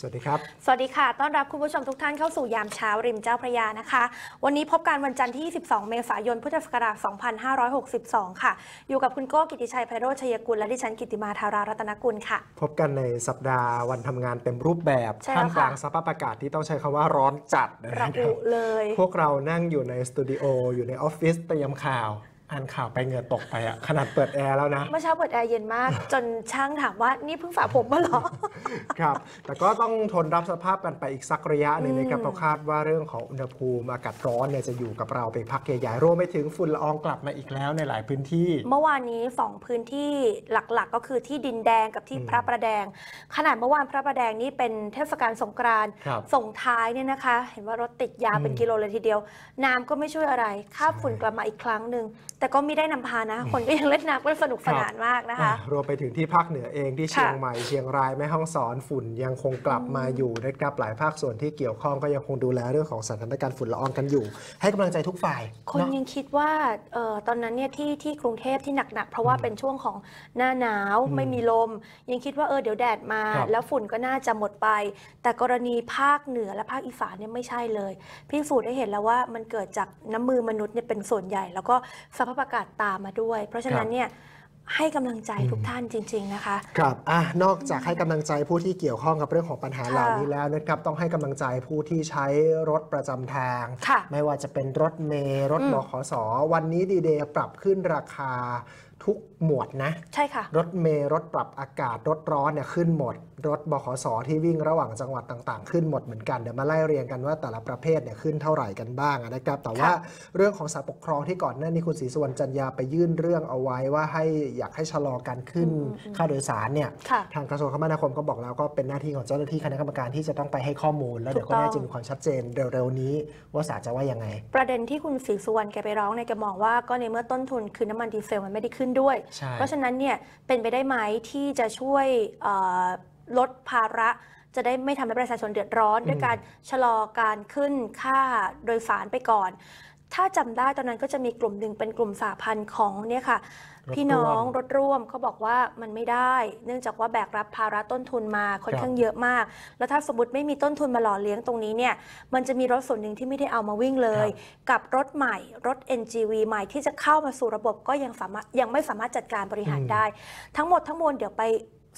สวัสดีครับ สวัสดีค่ะ ต้อนรับคุณผู้ชมทุกท่านเข้าสู่ยามเช้าริมเจ้าพระยานะคะ วันนี้พบกันวันจันทร์ที่ 12 เมษายน พุทธศักราช 2562 ค่ะ อยู่กับคุณโก้กิติชัย ไพโรธชัยกุล และดิฉันกิติมาธารารัตนกุลค่ะ พบกันในสัปดาห์วันทำงานเต็มรูปแบบท่ามกลางสภาพอากาศที่ต้องใช้คำว่าร้อนจัดนะครับเลย พวกเรานั่งอยู่ในสตูดิโอ อยู่ในออฟฟิศเตรียมข่าวอ่านข่าวไปเงือตกไปอ่ะขนาดเปิดแอร์แล้วนะ เมื่อเช้าเปิดแอร์เย็นมาก จนช่างถามว่านี่เพิ่งฝาผมมาหรอครับ แต่ก็ต้องทนรับสภาพกันไปอีกสักระยะหนึ่งนะครับเราคาดว่าเรื่องของอุณหภูมิอากาศร้อนเนี่ยจะอยู่กับเราไปพักใหญ่ๆรวมไปถึงฝุ่นละอองกลับมาอีกแล้วในหลายพื้นที่ เมื่อวานนี้สองพื้นที่หลักๆ ก็คือที่ดินแดงกับที่พระประแดง ขนาดเมื่อวานพระประแดงนี่เป็นเทศกาลสงกรานต์ส่งท้ายเนี่ยนะคะ เห็นว่ารถติดยาวเป็นกิโลเลยทีเดียว น้ำก็ไม่ช่วยอะไรค่าฝุ่นกลับมาอีกครั้งหนึ่งแต่ก็ไม่ได้นำพานะคนก็ยังเล่นน้ำกันสนุกสนานมากนะคะรวมไปถึงที่ภาคเหนือเองที่เชียงใหม่ เชียงรายแม่ฮ่องสอนฝุ่นยังคงกลับมาอยู่นะครับหลายภาคส่วนที่เกี่ยวข้องก็ยังคงดูแลเรื่องของสถานการณ์ฝุ่นละอองกันอยู่ให้กำลังใจทุกฝ่าย คนยังคิดว่าตอนนั้นเนี่ยที่ที่กรุงเทพที่หนักๆเพราะว่าเป็นช่วงของหน้าหนาวไม่มีลม ยังคิดว่าเออเดี๋ยวแดดมาแล้วฝุ่นก็น่าจะหมดไป แต่กรณีภาคเหนือและภาคอีสานเนี่ยไม่ใช่เลย พี่สูจนได้เห็นแล้วว่ามันเกิดจากน้ำมือมนุษย์เนี่ยเป็นส่วนใหญ่ แล้วก็สภเาประกาศตามมาด้วย เพราะฉะนั้นเนี่ยให้กำลังใจทุกท่านจริง ๆนะคะ ครับ อ่ะนอกจากให้กำลังใจผู้ที่เกี่ยวข้องกับเรื่องของปัญหาเหล่านี้แล้วนะครับ ต้องให้กำลังใจผู้ที่ใช้รถประจำทางไม่ว่าจะเป็นรถเมย์รถบขสวันนี้ดีเดย์ปรับขึ้นราคาทุกหมวดนะใช่ค่ะรถเมย์รถปรับอากาศรถร้อนเนี่ยขึ้นหมด รถบขสที่วิ่งระหว่างจังหวัดต่างๆ ขึ้นหมดเหมือนกันเดี๋ยวมาไล่เรียงกันว่าแต่ละประเภทเนี่ยขึ้นเท่าไหร่กันบ้างนะครับแต่ว่าเรื่องของสารปกครองที่ก่อนหน้านี้คุณศรีสุวรรณจันยาไปยื่นเรื่องเอาไว้ว่าให้อยากให้ชะลอการขึ้นค่าโดยสารเนี่ยทางกระทรวงคมนาคมก็บอกแล้วก็เป็นหน้าที่ของเจ้าหน้าที่คณะกรรมการที่จะต้องไปให้ข้อมูล แล้วเดี๋ยวก็แน่าจะมีความชัดเจนเร็วๆนี้ว่าศารจะว่ายังไงประเด็นที่คุณศรีสุวรรณแกไปร้องเนี่ยแกมองว่าก็ในเมื่อต้นทุนคือน้ามันดีเซลมันไม่ได้ขึ้นด้วยเพราะฉะนั้นเนี่ย เป็นไปได้ไหมที่จะช่วยลดภาระจะได้ไม่ทำให้ประชาชนเดือดร้อน ด้วยการชะลอการขึ้นค่าโดยสารไปก่อน ถ้าจำได้ตอนนั้นก็จะมีกลุ่มหนึ่งเป็นกลุ่มสาพันธ์ของเนี่ยค่ะพี่น้องรถร่วมเขาบอกว่ามันไม่ได้ เนื่องจากว่าแบกรับภาระต้นทุนมาค่อนข้างเยอะมาก แล้วถ้าสมมติไม่มีต้นทุนมาหล่อเลี้ยงตรงนี้เนี่ยมันจะมีรถส่วนหนึ่งที่ไม่ได้เอามาวิ่งเลย กับรถใหม่ รถ NGV ใหม่ที่จะเข้ามาสู่ระบบก็ยังสามารถยังไม่สามารถจัดการบริหารได้ ทั้งหมดทั้งมวลเดี๋ยวไป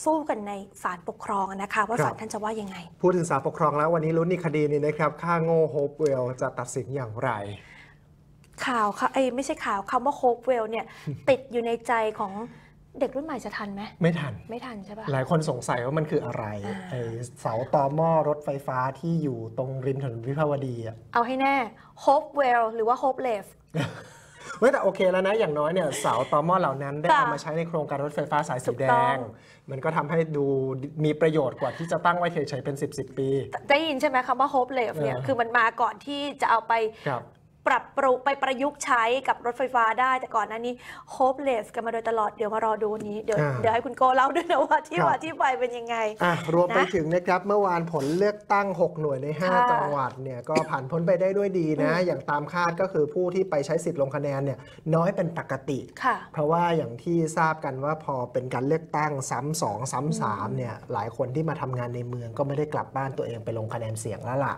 สู้กันในศาลปกครองนะคะว่าศาลท่านจะว่ายังไงพูดถึงศาลปกครอง แล้ววันนี้ลุ้นในคดีนี้นะครับค่าโง่โฮปเวลจะตัดสินอย่างไรข่าวค่ะไอ้ไม่ใช่ข่าว คำว่าโคเวลเนี่ยติดอยู่ในใจของเด็กรุ่นใหม่จะทันไหมไม่ทันไม่ทันใช่ปะหลายคนสงสัยว่ามันคืออะไรไอเสาตอหม้อรถไฟฟ้าที่อยู่ตรงริมถนนวิภาวดีอะเอาให้แน่โคฟเวลหรือว่าโคฟเลฟเม้แต่โอเคแล้วนะ อย่างน้อยเนี่ย เสาตอหม้อเหล่านั้นได้เอามาใช้ในโครงการรถไฟฟ้าสายสีแดง มันก็ทำให้ดูมีประโยชน์กว่าที่จะตั้งไว้เฉยๆเป็น 10บสปีได้ยินใช่ไหมคำว่าโฮปเลฟเนี่ยคือมันมาก่อนที่จะเอาไปปรับปรุงไปประยุกต์ใช้กับรถไฟฟ้าได้แต่ก่อนหน้านี้โฮปเลสกันมาโดยตลอด เดี๋ยวมารอดูนี้เดี๋ยวเดี๋ยวให้คุณโกเล่าด้วยนะว่าที่มาที่ไปเป็นยังไงรวมไปถึงนะครับเมื่อวานผลเลือกตั้ง 6 หน่วยใน5จังหวัดเนี่ยก็ผ่านพ้นไปได้ด้วยดีนะ อย่างตามคาดก็คือผู้ที่ไปใช้สิทธิ์ลงคะแนนเนี่ยน้อยเป็นปกติเพราะว่าอย่างที่ทราบกันว่าพอเป็นการเลือกตั้งซ้ำสองซ้ำสามเนี่ยหลายคนที่มาทำงานในเมือง ก็ไม่ได้กลับบ้านตัวเองไปลงคะแนนเสียงแล้วล่ะ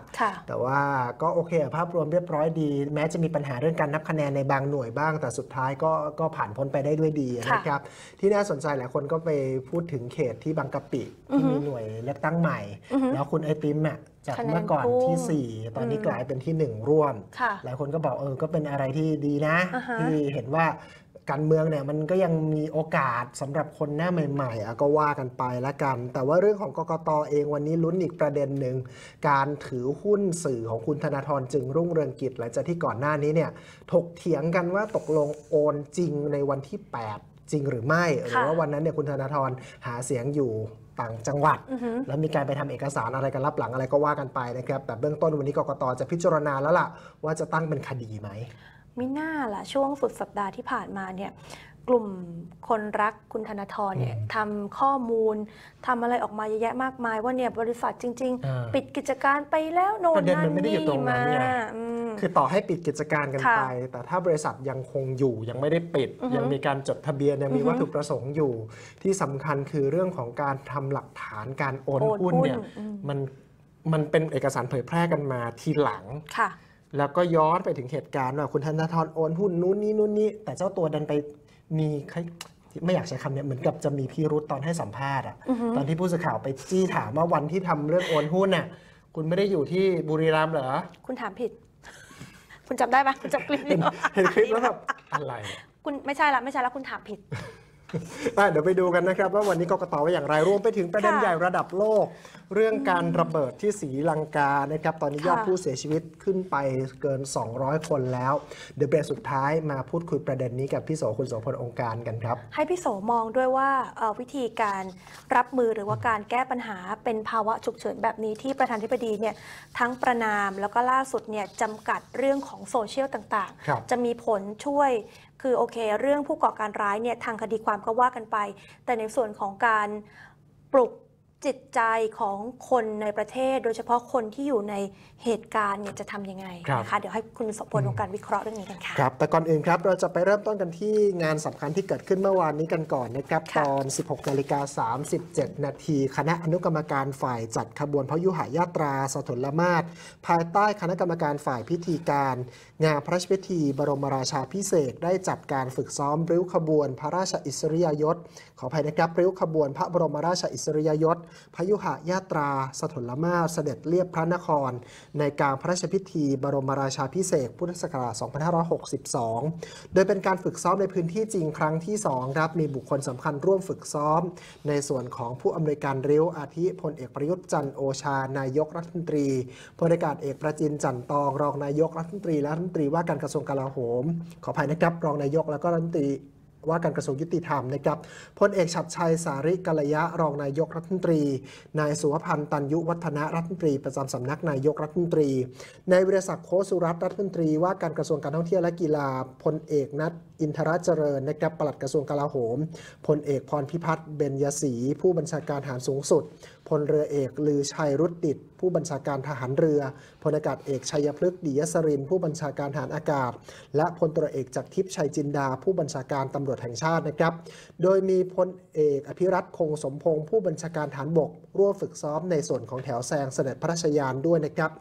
แต่ว่าก็โอเค ภาพรวมเรียบร้อยดีแม้จะมีปัญหาเรื่องการนับคะแนนในบางหน่วยบ้าง แต่สุดท้ายก็ก็ผ่านพ้นไปได้ด้วยดีนะครับที่น่าสนใจหลายคนก็ไปพูดถึงเขตที่บางกะปิ ที่มีหน่วยเลือกตั้งใหม่ แล้วคุณไอติมอ่ะจากเมื่อก่อนที่ 4 ตอนนี้กลายเป็นที่ 1 ร่วม หลายคนก็บอกเออก็เป็นอะไรที่ดีนะ ที่เห็นว่าการเมืองเนี่ยมันก็ยังมีโอกาสสำหรับคนหน้าใหม่ๆ ก็ว่ากันไปละกัน แต่ว่าเรื่องของกกตอเองวันนี้ลุ้นอีกประเด็นหนึ่งการถือหุ้นสื่อของคุณธนาธรจึงรุ่งเรืองกิจหลังจากที่ก่อนหน้านี้เนี่ยถกเถียงกันว่าตกลงโอนจริงในวันที่ 8 จริงหรือไม่หรือว่าวันนั้นเนี่ยคุณธนาธรหาเสียงอยู่ต่างจังหวัด แล้วมีการไปทำเอกสารอะไรกันรับหลังอะไรก็ว่ากันไปนะครับแต่เบื้องต้นวันนี้กกตจะพิจารณาแล้วล่ะ ว่าจะตั้งเป็นคดีไหมมิน่าล่ะ ช่วงสุดสัปดาห์ที่ผ่านมาเนี่ยกลุ่มคนรักคุณธนาธรเนี่ยทำข้อมูลทำอะไรออกมาเยอะแยะมากมาย ว่าเนี่ยบริษัทจริง ๆ ปิดกิจการไปแล้วโน่นนั่นนี่มาคือต่อให้ปิดกิจการกันไป แต่ถ้าบริษัทยังคงอยู่ยังไม่ได้ปิด ยังมีการจดทะเบียนยังมีวัตถุประสงค์อยู่ ที่สำคัญคือเรื่องของการทำหลักฐานการโอนหุ้นเนี่ยมันมันเป็นเอกสารเผยแพร่กันมาทีหลังค่ะแล้วก็ย้อนไปถึงเหตุการณ์ว่าคุณธนาธรโอนหุ้นนู้นนี้นู้นนี้แต่เจ้าตัวดันไป มีไม่อยากใช้คำเนี้ยเหมือนกับจะมีพิรุธตอนให้สัมภาษณ์อะตอนที่ผู้สื่อข่าวไปจี้ถามว่าวันที่ทำเรื่องโอนหุ้นน่ะคุณไม่ได้อยู่ที่บุรีรัมย์เหรอคุณถามผิด คุณจำได้ไหมคุณจำคลิปนี้เห็นคลิปแล้วแบบอะไร คุณไม่ใช่ละไม่ใช่ละคุณถามผิดเดี๋ยวไปดูกันนะครับว่าวันนี้กกตว่าอย่างไรรวมไปถึงประเด็นใหญ่ระดับโลก เรื่องการระเบิดที่สีลังกานะครับตอนนี้ยอดผู้เสียชีวิตขึ้นไปเกิน 200 คนแล้ว เดี๋ยวเบรสุดท้ายมาพูดคุยประเด็นนี้กับพี่โสคุณโสพลองค์การกันครับให้พี่โสมองด้วยว่าวิธีการรับมือหรือว่าการแก้ปัญหาเป็นภาวะฉุกเฉินแบบนี้ที่ประธานธิบดีเนี่ยทั้งประนามแล้วก็ล่าสุดเนี่ยจำกัดเรื่องของโซเชียลต่างๆจะมีผลช่วยคือโอเคเรื่องผู้ก่อการร้ายเนี่ย ทางคดีความก็ว่ากันไป แต่ในส่วนของการปลุกจิตใจของคนในประเทศ โดยเฉพาะคนที่อยู่ในเหตุการณ์เนี่ยจะทํำยังไงนะคะเดี๋ยวให้คุณสมพลองการวิเคราะห์เรื่องนี้กันค่ะครับ แต่ก่อนอื่นครับ เราจะไปเริ่มต้นกันที่งานสำคัญที่เกิดขึ้นเมื่อวานนี้กันก่อนนะครับ ตอน 16นาฬิกา37 นาที คณะอนุกรรมการฝ่ายจัดขบวนพยุหายาตรา สถนละมาศภายใต้คณะกรรมการฝ่ายพิธีการ งานพระราชพิธีบรมราชาพิเศษได้จัดการฝึกซ้อมริ้วขบวนพระราชอิสริยยศขออภัยนะครับริ้วขบวนพระบรมราชอิสริยยศพยุหะยาตรา สถลมาศเสด็จเรียบพระนคร ในการพระราชพิธี บรมราชาพิเศษ พุทธศักราช 2562 โดยเป็นการฝึกซ้อมในพื้นที่จริงครั้งที่2ครับมีบุคคลสำคัญร่วมฝึกซ้อม ในส่วนของผู้อำนวยการริ้ว อาทิพลเอกประยุทธ์จันโอชานายกรัฐมนตรีพลอกาศเอกประจินจันตองรองนายกรัฐมนตรี และรัฐมนตรีว่าการกระทรวงกลาโหม ขออภัยนะครับรองนายกแล้วก็รัฐมนตรีว่าการกระทรวงยุติธรรมนะครับ พลเอกฉัดชัยสาริกัลยะรองนายกรัฐมนตรี นายสุวพันธ์ตันยุวัฒนรัฐมนตรีประจำสำนักนายกรัฐมนตรีนายวิรศักดิ์โคสุรัตน์รัฐมนตรีว่าการกระทรวงการท่องเที่ยวและกีฬา พลเอกนัทอินทรเจริญนะครับปลัดกระทรวงกลาโหม พลเอกพรพิพัฒน์เบญยศรีผู้บัญชาการฐานสูงสุดพลเรือเอกลือชัยรุตติดผู้บัญชาการทหารเรือพลอากาศเอกชัยพฤกษ์ดิยศรินผู้บัญชาการทหารอากาศ และพลตรเอกจากทิพย์ชัยจินดาผู้บัญชาการตำรวจแห่งชาตินะครับ โดยมีพลเอกอภิรัตคงสมพงศ์ผู้บัญชาการฐานบก ร่วมฝึกซ้อมในส่วนของแถวแซงเสด็จพระราชยานด้วยนะครับ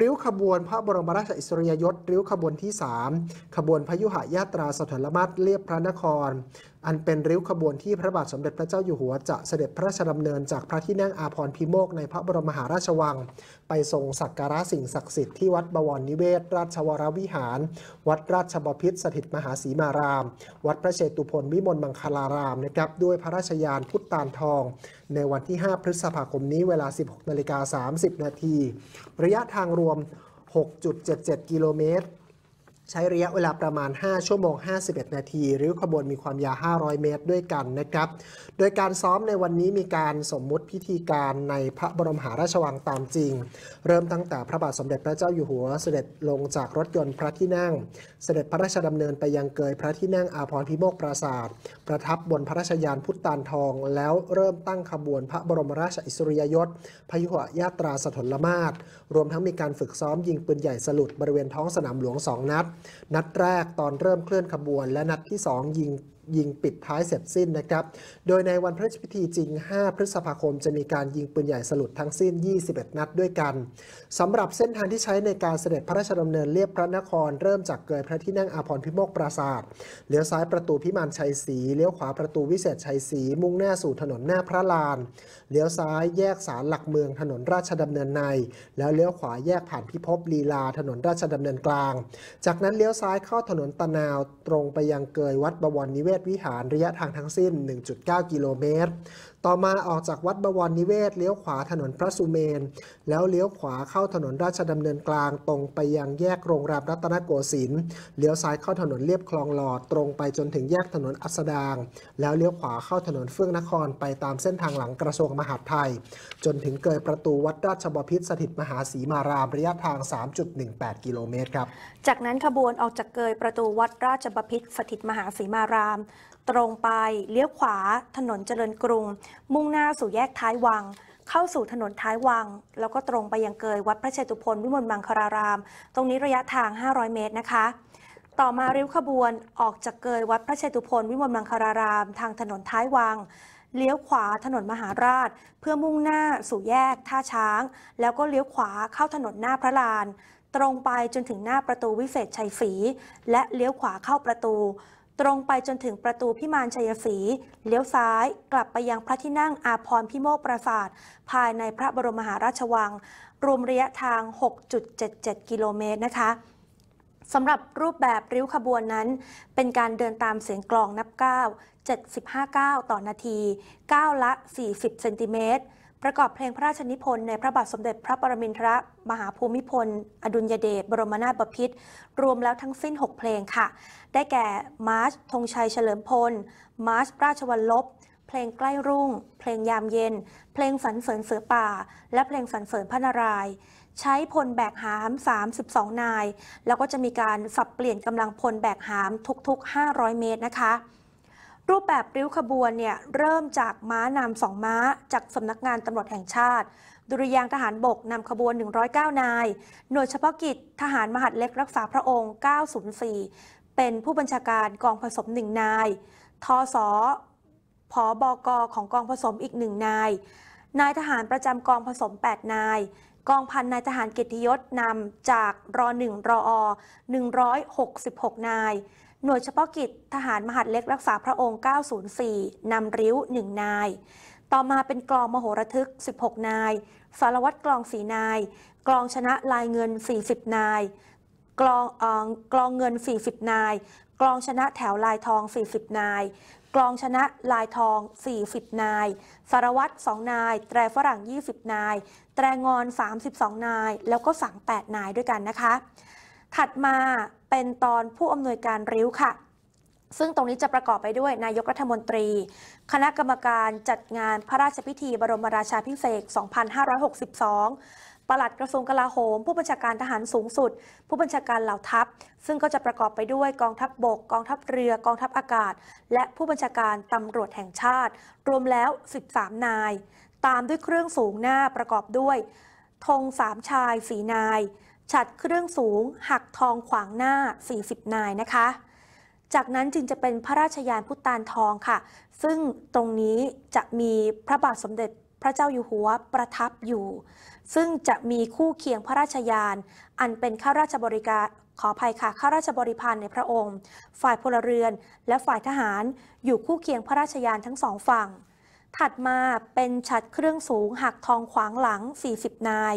ริ้วขบวนพระบรมราชอิสริยยศริ้วขบวนที่ 3 ขบวนพยุหยาตราสถลมัตเรียบพระนครอันเป็นริ้วขบวนที่พระบาทสมเด็จพระเจ้าอยู่หัว จะเสด็จพระราชดำเนินจากพระที่นั่งอาพรพิโมกในพระบรมมหาราชวัง ไปทรงสักการะสิ่งศักดิ์สิทธิ์ที่วัดบวรนิเวศราชวรวิหาร วัดราชบพิษสถิตมหาศีมาราม วัดพระเชตุพนวิมลมังคลารามนะครับด้วยพระราชยานพุทธานทอง ในวันที่ 5พฤษภาคมนี้เวลา 16นาฬิกา30นาทีระยะทางรวม6.77กิโลเมตรใช้ระยะเวลาประมาณ 5 ชั่วโมง 51 นาทีริ้วขบวนมีความยาว500 เมตรด้วยกันนะครับ โดยการซ้อมในวันนี้มีการสมมุติพิธีการในพระบรมหาราชวังตามจริงเริ่มตั้งแต่พระบาทสมเด็จพระเจ้าอยู่หัวเสด็จลงจากรถยนต์พระที่นั่ง เสด็จพระราชดำเนินไปยังเกยพระที่นั่งอาภรพิโมกปราศาสตร์ประทับบนพระราชยานพุทธานทอง แล้วเริ่มตั้งขบวนพระบรมราชอิสริยยศ พยุหยาตราสถลมาศรวมทั้งมีการฝึกซ้อมยิงปืนใหญ่สลุดบริเวณท้องสนามหลวง 2 นัด นัดแรกตอนเริ่มเคลื่อนขบวนและนัดที่ 2 ยิงยิงปิดท้ายเสร็จสิ้นนะครับ โดยในวันพระราชพิธีจริง 5 พฤษภาคมจะมีการยิงปืนใหญ่สลุดทั้งสิ้น 21 นัดด้วยกัน สำหรับเส้นทางที่ใช้ในการเสด็จพระราชดำเนินเรียบพระนคร เริ่มจากเกยพระที่นั่งอาภรณ์พิโมกปราศาสตร์เลี้ยวซ้ายประตูพิมานชัยศรีเลี้ยวขวาประตูวิเศษชัยศรีมุ่งหน้าสู่ถนนหน้าพระลาน เลี้ยวซ้ายแยกสารหลักเมืองถนนราชดำเนินใน แล้วเลี้ยวขวาแยกผ่านพิภพลีลาถนนราชดำเนินกลาง จากนั้นเลี้ยวซ้ายเข้าถนนตะนาวตรงไปยังเกยวัดบวรนิเวศศวิหารระยะทางทั้งสิ้น 1.9 กิโลเมตร ต่อมาออกจากวัดบวรนิเวศ เลี้ยวขวาถนนพระสุเมน แล้วเลี้ยวขวาเข้าถนนราชดำเนินกลาง ตรงไปยังแยกโรงแรมรัตนโกสินทร์เลี้ยวซ้ายเข้าถนนเลียบ คลองหลอด ตรงไปจนถึงแยกถนนอัสดาง แล้วเลี้ยวขวาเข้าถนนเฟื่องนครไปตามเส้นทางหลังกระทรวงมหาดไทย จนถึงเกิดประตูวัดราชบพิษสถิตมหาสีมารามระยะทาง 3.18กิโลเมตรครับจากนั้นขบวนออกจากเกยประตูวัดราชบพิตรสถิตมหาสีมาราม ตรงไปเลี้ยวขวาถนนเจริญกรุง มุ่งหน้าสู่แยกท้ายวัง เข้าสู่ถนนท้ายวัง แล้วก็ตรงไปยังเกยวัดพระเชตุพนวิมลมังคลาราม ตรงนี้ระยะทาง 500 เมตรนะคะ ต่อมาริ้วขบวนออกจากเกยวัดพระเชตุพนวิมลมังคลาราม ทางถนนท้ายวัง เลี้ยวขวาถนนมหาราช เพื่อมุ่งหน้าสู่แยกท่าช้าง แล้วก็เลี้ยวขวาเข้าถนนหน้าพระลานตรงไปจนถึงหน้าประตูวิเศษชัยศรี และเลี้ยวขวาเข้าประตู ตรงไปจนถึงประตูพิมานชัยศรี เลี้ยวซ้ายกลับไปยังพระที่นั่งอาพรพิโมกปราสาทภายในพระบรมมหาราชวัง รวมระยะทาง 6.77 กิโลเมตรนะคะสำหรับรูปแบบริ้วขบวนนั้น เป็นการเดินตามเสียงกลองนับ 9 75 9 ต่อนาที 9 ละ 40 เซนติเมตรประกอบเพลงพระราชนิพนธ์ในพระบาทสมเด็จพระปรมินทรมหาภูมิพล อดุลยเดชบรมนาถบพิตรรวมแล้วทั้งสิ้น 6 เพลงค่ะ ได้แก่มาร์ชธงชัยเฉลิมพล มาร์ชราชวัลลบเพลงใกล้รุ่ง เพลงยามเย็น เพลงฝันเสริญเสือป่า และเพลงฝันเสริญพระนารายณ์ใช้พลแบกหาม 32 นาย แล้วก็จะมีการสับเปลี่ยนกำลังพลแบกหามทุกๆ 500 เมตรนะคะรูปแบบริ้วขบวนเนี่ยเริ่มจากม้านำสองม้า จากสำนักงานตำรวจแห่งชาติ ดุริยางทหารบกนำขบวน 109 นาย หน่วยเฉพาะกิจ ทหารมหัดเล็กรักษาพระองค์ 904 เป็นผู้บัญชาการกองผสมหนึ่งนายทอผอบก ของกองผสมอีกหนึ่งนาย นายทหารประจำกองผสม 8 นายกองพันนายทหารเกียรติยศนำจากรอ .1 รอ166 นายหน่วยเฉพาะกิจทหารมหาดเล็กรักษาพระองค์ 904 นำริ้ว 1 นาย ต่อมาเป็นกลองมโหระทึก 16 นาย สารวัตรกลองสีนาย กลองชนะลายเงิน 40 นายกลองกลองเงิน 40 นายกลองชนะแถวลายทอง40นายกลองชนะลายทอง40นายสารวัตร 2 นาย แตรฝรั่ง 20 นาย แตรงอน 32 นาย แล้วก็สัง 8 นายด้วยกันนะคะถัดมาเป็นตอนผู้อำนวยการริ้วค่ะ ซึ่งตรงนี้จะประกอบไปด้วยนายกรัฐมนตรีคณะกรรมการจัดงานพระราชพิธีบรมราชาพิเศษ2562ปลัดกระทรวงกลาโหม ผู้บัญชาการทหารสูงสุด ผู้บัญชาการเหล่าทัพซึ่งก็จะประกอบไปด้วยกองทัพบบกกองทัพเรือ กองทัพอากาศ และผู้บัญชาการตำรวจแห่งชาติ รวมแล้ว 13 นาย ตามด้วยเครื่องสูงหน้าประกอบด้วยธงสามชายสีนายฉัดเครื่องสูงหักทองขวางหน้า40นายนะคะ จากนั้นจึงจะเป็นพระราชยานพุตานทองค่ะ ซึ่งตรงนี้จะมีพระบาทสมเด็จพระเจ้าอยู่หัวประทับอยู่ ซึ่งจะมีคู่เคียงพระราชยาน อันเป็นข้าราชบริการขออภัยค่ะข้าราชบริพารในพระองค์ ฝ่ายพลเรือนและฝ่ายทหารอยู่คู่เคียงพระราชยานทั้งสองฝั่งถัดมาเป็นชัดเครื่องสูงหักทองขวางหลัง 40 นาย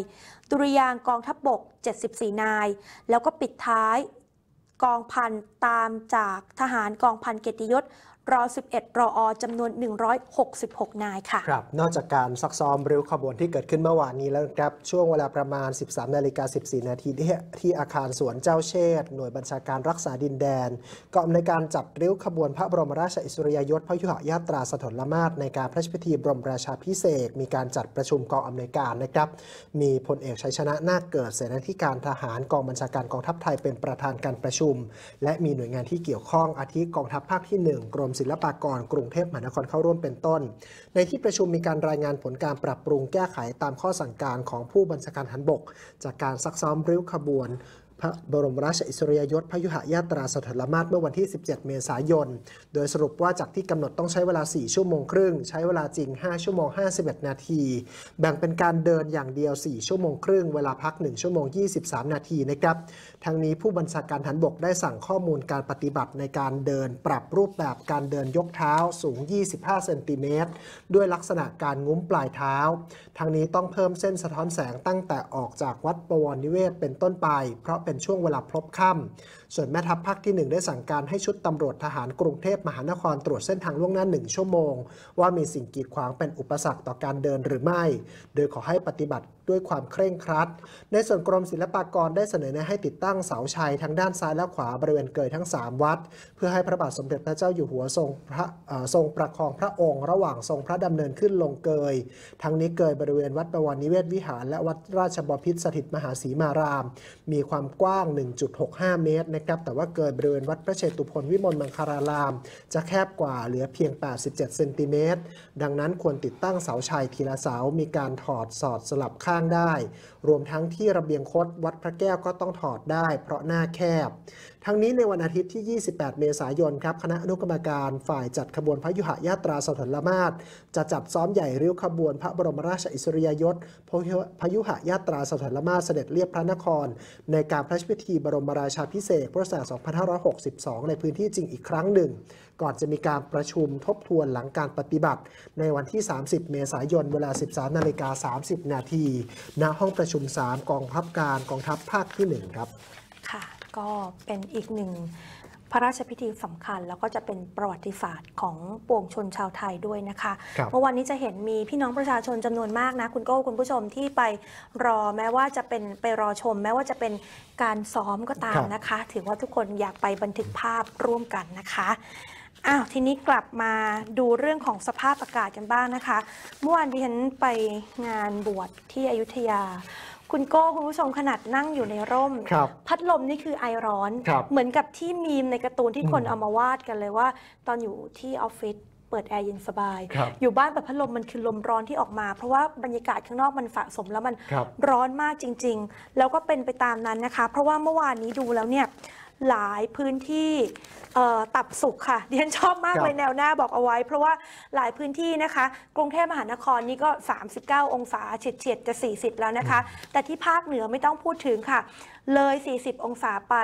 ดุริยางกองทัพบบก 74 นาย แล้วก็ปิดท้ายกองพันตามจากทหารกองพันเกียรติยศรอ 11 รอ อ จำนวน 166 นายค่ะ ครับ นอกจากการซักซ้อมริ้วขบวนที่เกิดขึ้นเมื่อวานนี้แล้วครับ ช่วงเวลาประมาณ 13นาฬิกา14นาทีที่อาคารสวนเจ้าเชษหน่วยบัญชาการรักษาดินแดน กองในการจัดริ้วขบวนพระบรมราชอิสริยยศพระยุหยาตราสถนละมาศในการพระราชพิธีบรมราชาพิเศษ มีการจัดประชุมกองอเนวยการนะครับ มีพลเอกชัยชนะ นาคเกิด เสนาธิการทหารกองบัญชาการกองทัพไทยเป็นประธานการประชุม และมีหน่วยงานที่เกี่ยวข้องอาทิกองทัพภาคที่ 1 กรมศิลปากร กรุงเทพมหานครเข้าร่วมเป็นต้น ในที่ประชุมมีการรายงานผลการปรับปรุงแก้ไขตามข้อสั่งการของผู้บัญชาการทันบก จากการซักซ้อมริ้วขบวนพระบรมราชอิสริยยศพยุหยาตราสถลมาศเมื่อวันที่ 17 เมษายน โดยสรุปว่าจากที่กำหนดต้องใช้เวลา 4 ชั่วโมงครึ่งใช้เวลาจริง 5 ชั่วโมง 51 นาที แบ่งเป็นการเดินอย่างเดียว 4 ชั่วโมงครึ่งเวลาพัก 1 ชั่วโมง 23 นาทีนะครับทั้งนี้ผู้บัญชาการฐานบกได้สั่งข้อมูลการปฏิบัติในการเดินปรับรูปแบบการเดินยกเท้าสูง 25 เซนติเมตร ด้วยลักษณะการงุ้มปลายเท้าทั้งนี้ต้องเพิ่มเส้นสะท้อนแสงตั้งแต่ออกจากวัดปวรนิเวศเป็นต้นไป เพราะเป็นช่วงเวลาพลบค่ำส่วนแม่ทัพภาคที่ 1 ได้สั่งการให้ชุดตำรวจทหารกรุงเทพมหานครตรวจเส้นทางล่วงหน้า 1 ชั่วโมง ว่ามีสิ่งกีดขวางเป็นอุปสรรคต่อการเดินหรือไม่ โดยขอให้ปฏิบัติด้วยความเคร่งครัด ในส่วนกรมศิลปากรได้เสนอแนะให้ติดตั้งเสาชัยทั้งด้านซ้ายและขวาบริเวณเกยทั้ง 3 วัด เพื่อให้พระบาทสมเด็จพระเจ้าอยู่หัวทรงพระทรงประคองพระองค์ระหว่างทรงพระดำเนินขึ้นลงเกย ทั้งนี้เกยบริเวณวัดประวันนิเวศวิหารและวัดราชบพิษสถิตมหาศรีมาราม มีความกว้าง 1.65 เมตรตรครับแต่ว่าเกินบริเวณวัดพระเชตุพนวิมลมังคาราราม จะแคบกว่าเหลือเพียง 87 เซนติเมตร ดังนั้นควรติดตั้งเสาชัยทีละเสา มีการถอดสอดสลับข้างได้ รวมทั้งที่ระเบียงคดวัดพระแก้วก็ต้องถอดได้เพราะหน้าแคบทั้งนี้ในวันอาทิตย์ที่ 28 เมษายน ครับ คณะอนุกรรมการฝ่ายจัดขบวนพระยุหยาตราสถนลมาศจะจัดซ้อมใหญ่ ริ้วขบวนพระบรมราชอิสริยยศพระยุหยาตราสถนลมาศเสด็จเรียบพระนคร ในการพระราชพิธีบรมราชาพิเศษพุทธศักราช2562 ในพื้นที่จริงอีกครั้งหนึ่ง ก่อนจะมีการประชุมทบทวนหลังการปฏิบัติในวันที่ 30 เมษายน เวลา 13นาฬิกา30 นาที ณห้องประชุม 3 กองทัพการ กองทัพภาคที่ 1 ครับก็เป็นอีกหนึ่งพระราชพิธีสำคัญ แล้วก็จะเป็นประวัติศาสตร์ของปวงชนชาวไทยด้วยนะคะเมื่อวันนี้จะเห็นมีพี่น้องประชาชนจำนวนมากนะคุณโก้คุณผู้ชมที่ไปรอ แม้ว่าจะเป็นไปรอชม แม้ว่าจะเป็นการซ้อมก็ตามนะคะถือว่าทุกคนอยากไปบันทึกภาพร่วมกันนะคะอ้าวทีนี้กลับมาดูเรื่องของสภาพอากาศกันบ้างนะคะ เมื่อวานดิฉันไปงานบวชที่อยุธยาคุณโก้คุณผู้ชมขนาดนั่งอยู่ในร่มรพัดลมนี่คือไอร้อนเหมือนกับที่มีมในการ์ตูนที่คนเอามาวาดกันเลยว่าตอนอยู่ที่ออฟฟิศเปิดแอร์เย็นสบายบอยู่บ้านเปิดพัดลมมันคือลมร้อนที่ออกมา เพราะว่าบรรยากาศข้างนอกมันสะสม แล้วมันรร้อนมากจริง ๆ แล้วก็เป็นไปตามนั้นนะคะ เพราะว่าเมื่อวานนี้ดูแล้วเนี่ยหลายพื้นที่ตับสุกค่ะดิฉันชอบมากเลยแนวหน้าบอกเอาไว้ เพราะว่าหลายพื้นที่นะคะ กรุงเทพมหานครนี่ก็ 39 องศาเฉียดเดจะ 40 แล้วนะคะ แต่ที่ภาคเหนือไม่ต้องพูดถึงค่ะเลย 40 องศาไป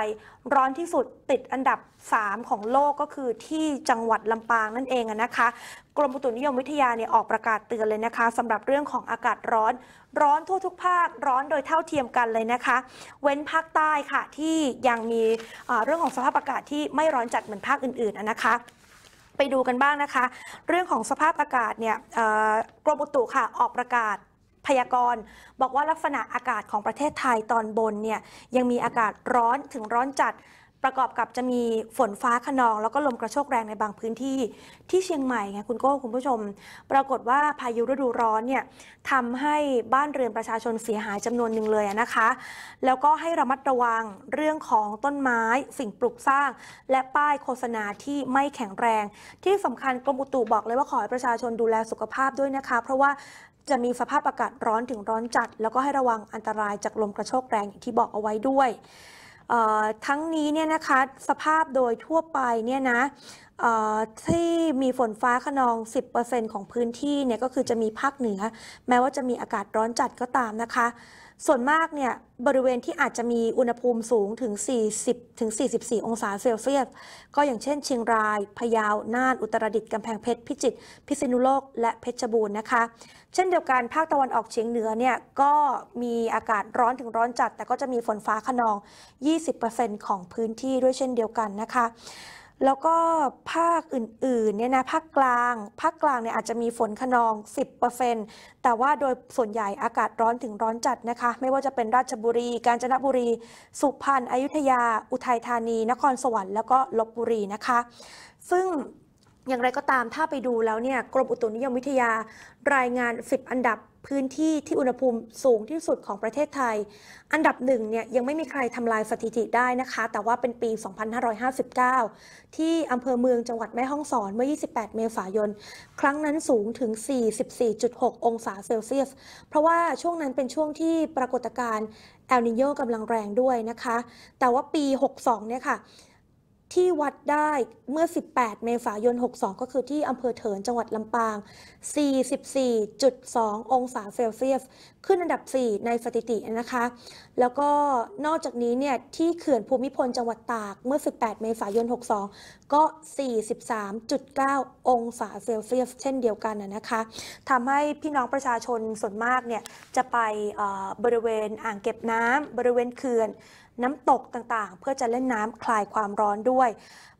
ร้อนที่สุดติดอันดับ 3 ของโลกก็คือที่จังหวัดลำปางนั่นเองนะคะ กรมอุตุนิยมวิทยาเนี่ยออกประกาศเตือนเลยนะคะสำหรับเรื่องของอากาศร้อน ร้อนทั่วทุกภาค ร้อนโดยเท่าเทียมกันเลยนะคะ เว้นภาคใต้ค่ะที่ยังมีเรื่องของสภาพอากาศที่ไม่ร้อนจัดเหมือนภาคอื่นๆนะคะ ไปดูกันบ้างนะคะ เรื่องของสภาพอากาศเนี่ยกรมอุตุค่ะออกประกาศพยากรณ์บอกว่าลักษณะอากาศของประเทศไทยตอนบนเนี่ยยังมีอากาศร้อนถึงร้อนจัด ประกอบกับจะมีฝนฟ้าขนอง แล้วก็ลมกระโชกแรงในบางพื้นที่ ที่เชียงใหม่ไงคุณโก้คุณผู้ชม ปรากฏว่าพายุฤดูร้อนเนี่ยทำให้บ้านเรือนประชาชนเสียหายจำนวนหนึ่งเลยนะคะ แล้วก็ให้ระมัดระวังเรื่องของต้นไม้สิ่งปลูกสร้าง และป้ายโฆษณาที่ไม่แข็งแรง ที่สำคัญกรมอุตุบอกเลยว่าขอให้ประชาชนดูแลสุขภาพด้วยนะคะ เพราะว่าจะมีสภาพอากาศร้อนถึงร้อนจัดแล้วก็ให้ระวังอันตรายจากลมกระโชกแรงอย่างที่บอกเอาไว้ด้วย ทั้งนี้เนี่ยนะคะสภาพโดยทั่วไปเนี่ยนะที่มีฝนฟ้าขนอง 10%ของพื้นที่เนี่ยก็คือจะมีภาคเหนือ แม้ว่าจะมีอากาศร้อนจัดก็ตามนะคะ ส่วนมากเนี่ยบริเวณที่อาจจะมีอุณหภูมิสูงถึง 40 ถึง 44 องศาเซลเซียส ก็อย่างเช่นเชียงราย พะเยา น่าน อุตรดิตถ์กำแพงเพชร พิจิตร พิษณุโลก และเพชรบูรณ์นะคะ เช่นเดียวกันภาคตะวันออกเฉียงเหนือเนี่ยก็มีอากาศร้อนถึงร้อนจัด แต่ก็จะมีฝนฟ้าขนอง 20%ของพื้นที่ด้วยเช่นเดียวกันนะคะแล้วก็ภาคอื่นๆเนี่ยนะ ภาค กลาง ภาค กลางเนี่ยอาจจะมีฝนขนอง 10%แต่ว่าโดยส่วนใหญ่อากาศร้อนถึงร้อนจัดนะคะ ไม่ว่าจะเป็นราชบุรี กาญจนบุรี สุพรรณอยุธยา อุทัยธานี นครสวรรค์แล้วก็ลบบุรีนะคะ ซึ่งอย่างไรก็ตามถ้าไปดูแล้วเนี่ยกรมอุตุนิยมวิทยา รายงาน 10 อันดับพื้นที่ที่อุณหภูมิสูงที่สุดของประเทศไทย อันดับหนึ่งเนี่ยยังไม่มีใครทำลายสถิติได้นะคะ แต่ว่าเป็นปี 2559 ที่อำเภอเมืองจังหวัดแม่ฮ่องสอนเมื่อ 28 เมษายน ครั้งนั้นสูงถึง 44.6 องศาเซลเซียส เพราะว่าช่วงนั้นเป็นช่วงที่ปรากฏการณ์แอลนิโยกำลังแรงด้วยนะคะ แต่ว่าปี 62 เนี่ยค่ะที่วัดได้เมื่อ 18 เมษายน 62 ก็คือที่อำเภอเถินจังหวัดลำปาง 44.2 องศาเซลเซียส ขึ้นอันดับ 4 ในสถิตินะคะ แล้วก็นอกจากนี้เนี่ยที่เขื่อนภูมิพล จังหวัดตากเมื่อ 18 เมษายน 62 ก็ 43.9 องศาเซลเซียส เช่นเดียวกันนะคะทำให้พี่น้องประชาชนส่วนมากเนี่ยจะไปบริเวณอ่างเก็บน้ำ บริเวณเขื่อนน้ำตกต่างๆ เพื่อจะเล่นน้ำคลายความร้อนด้วย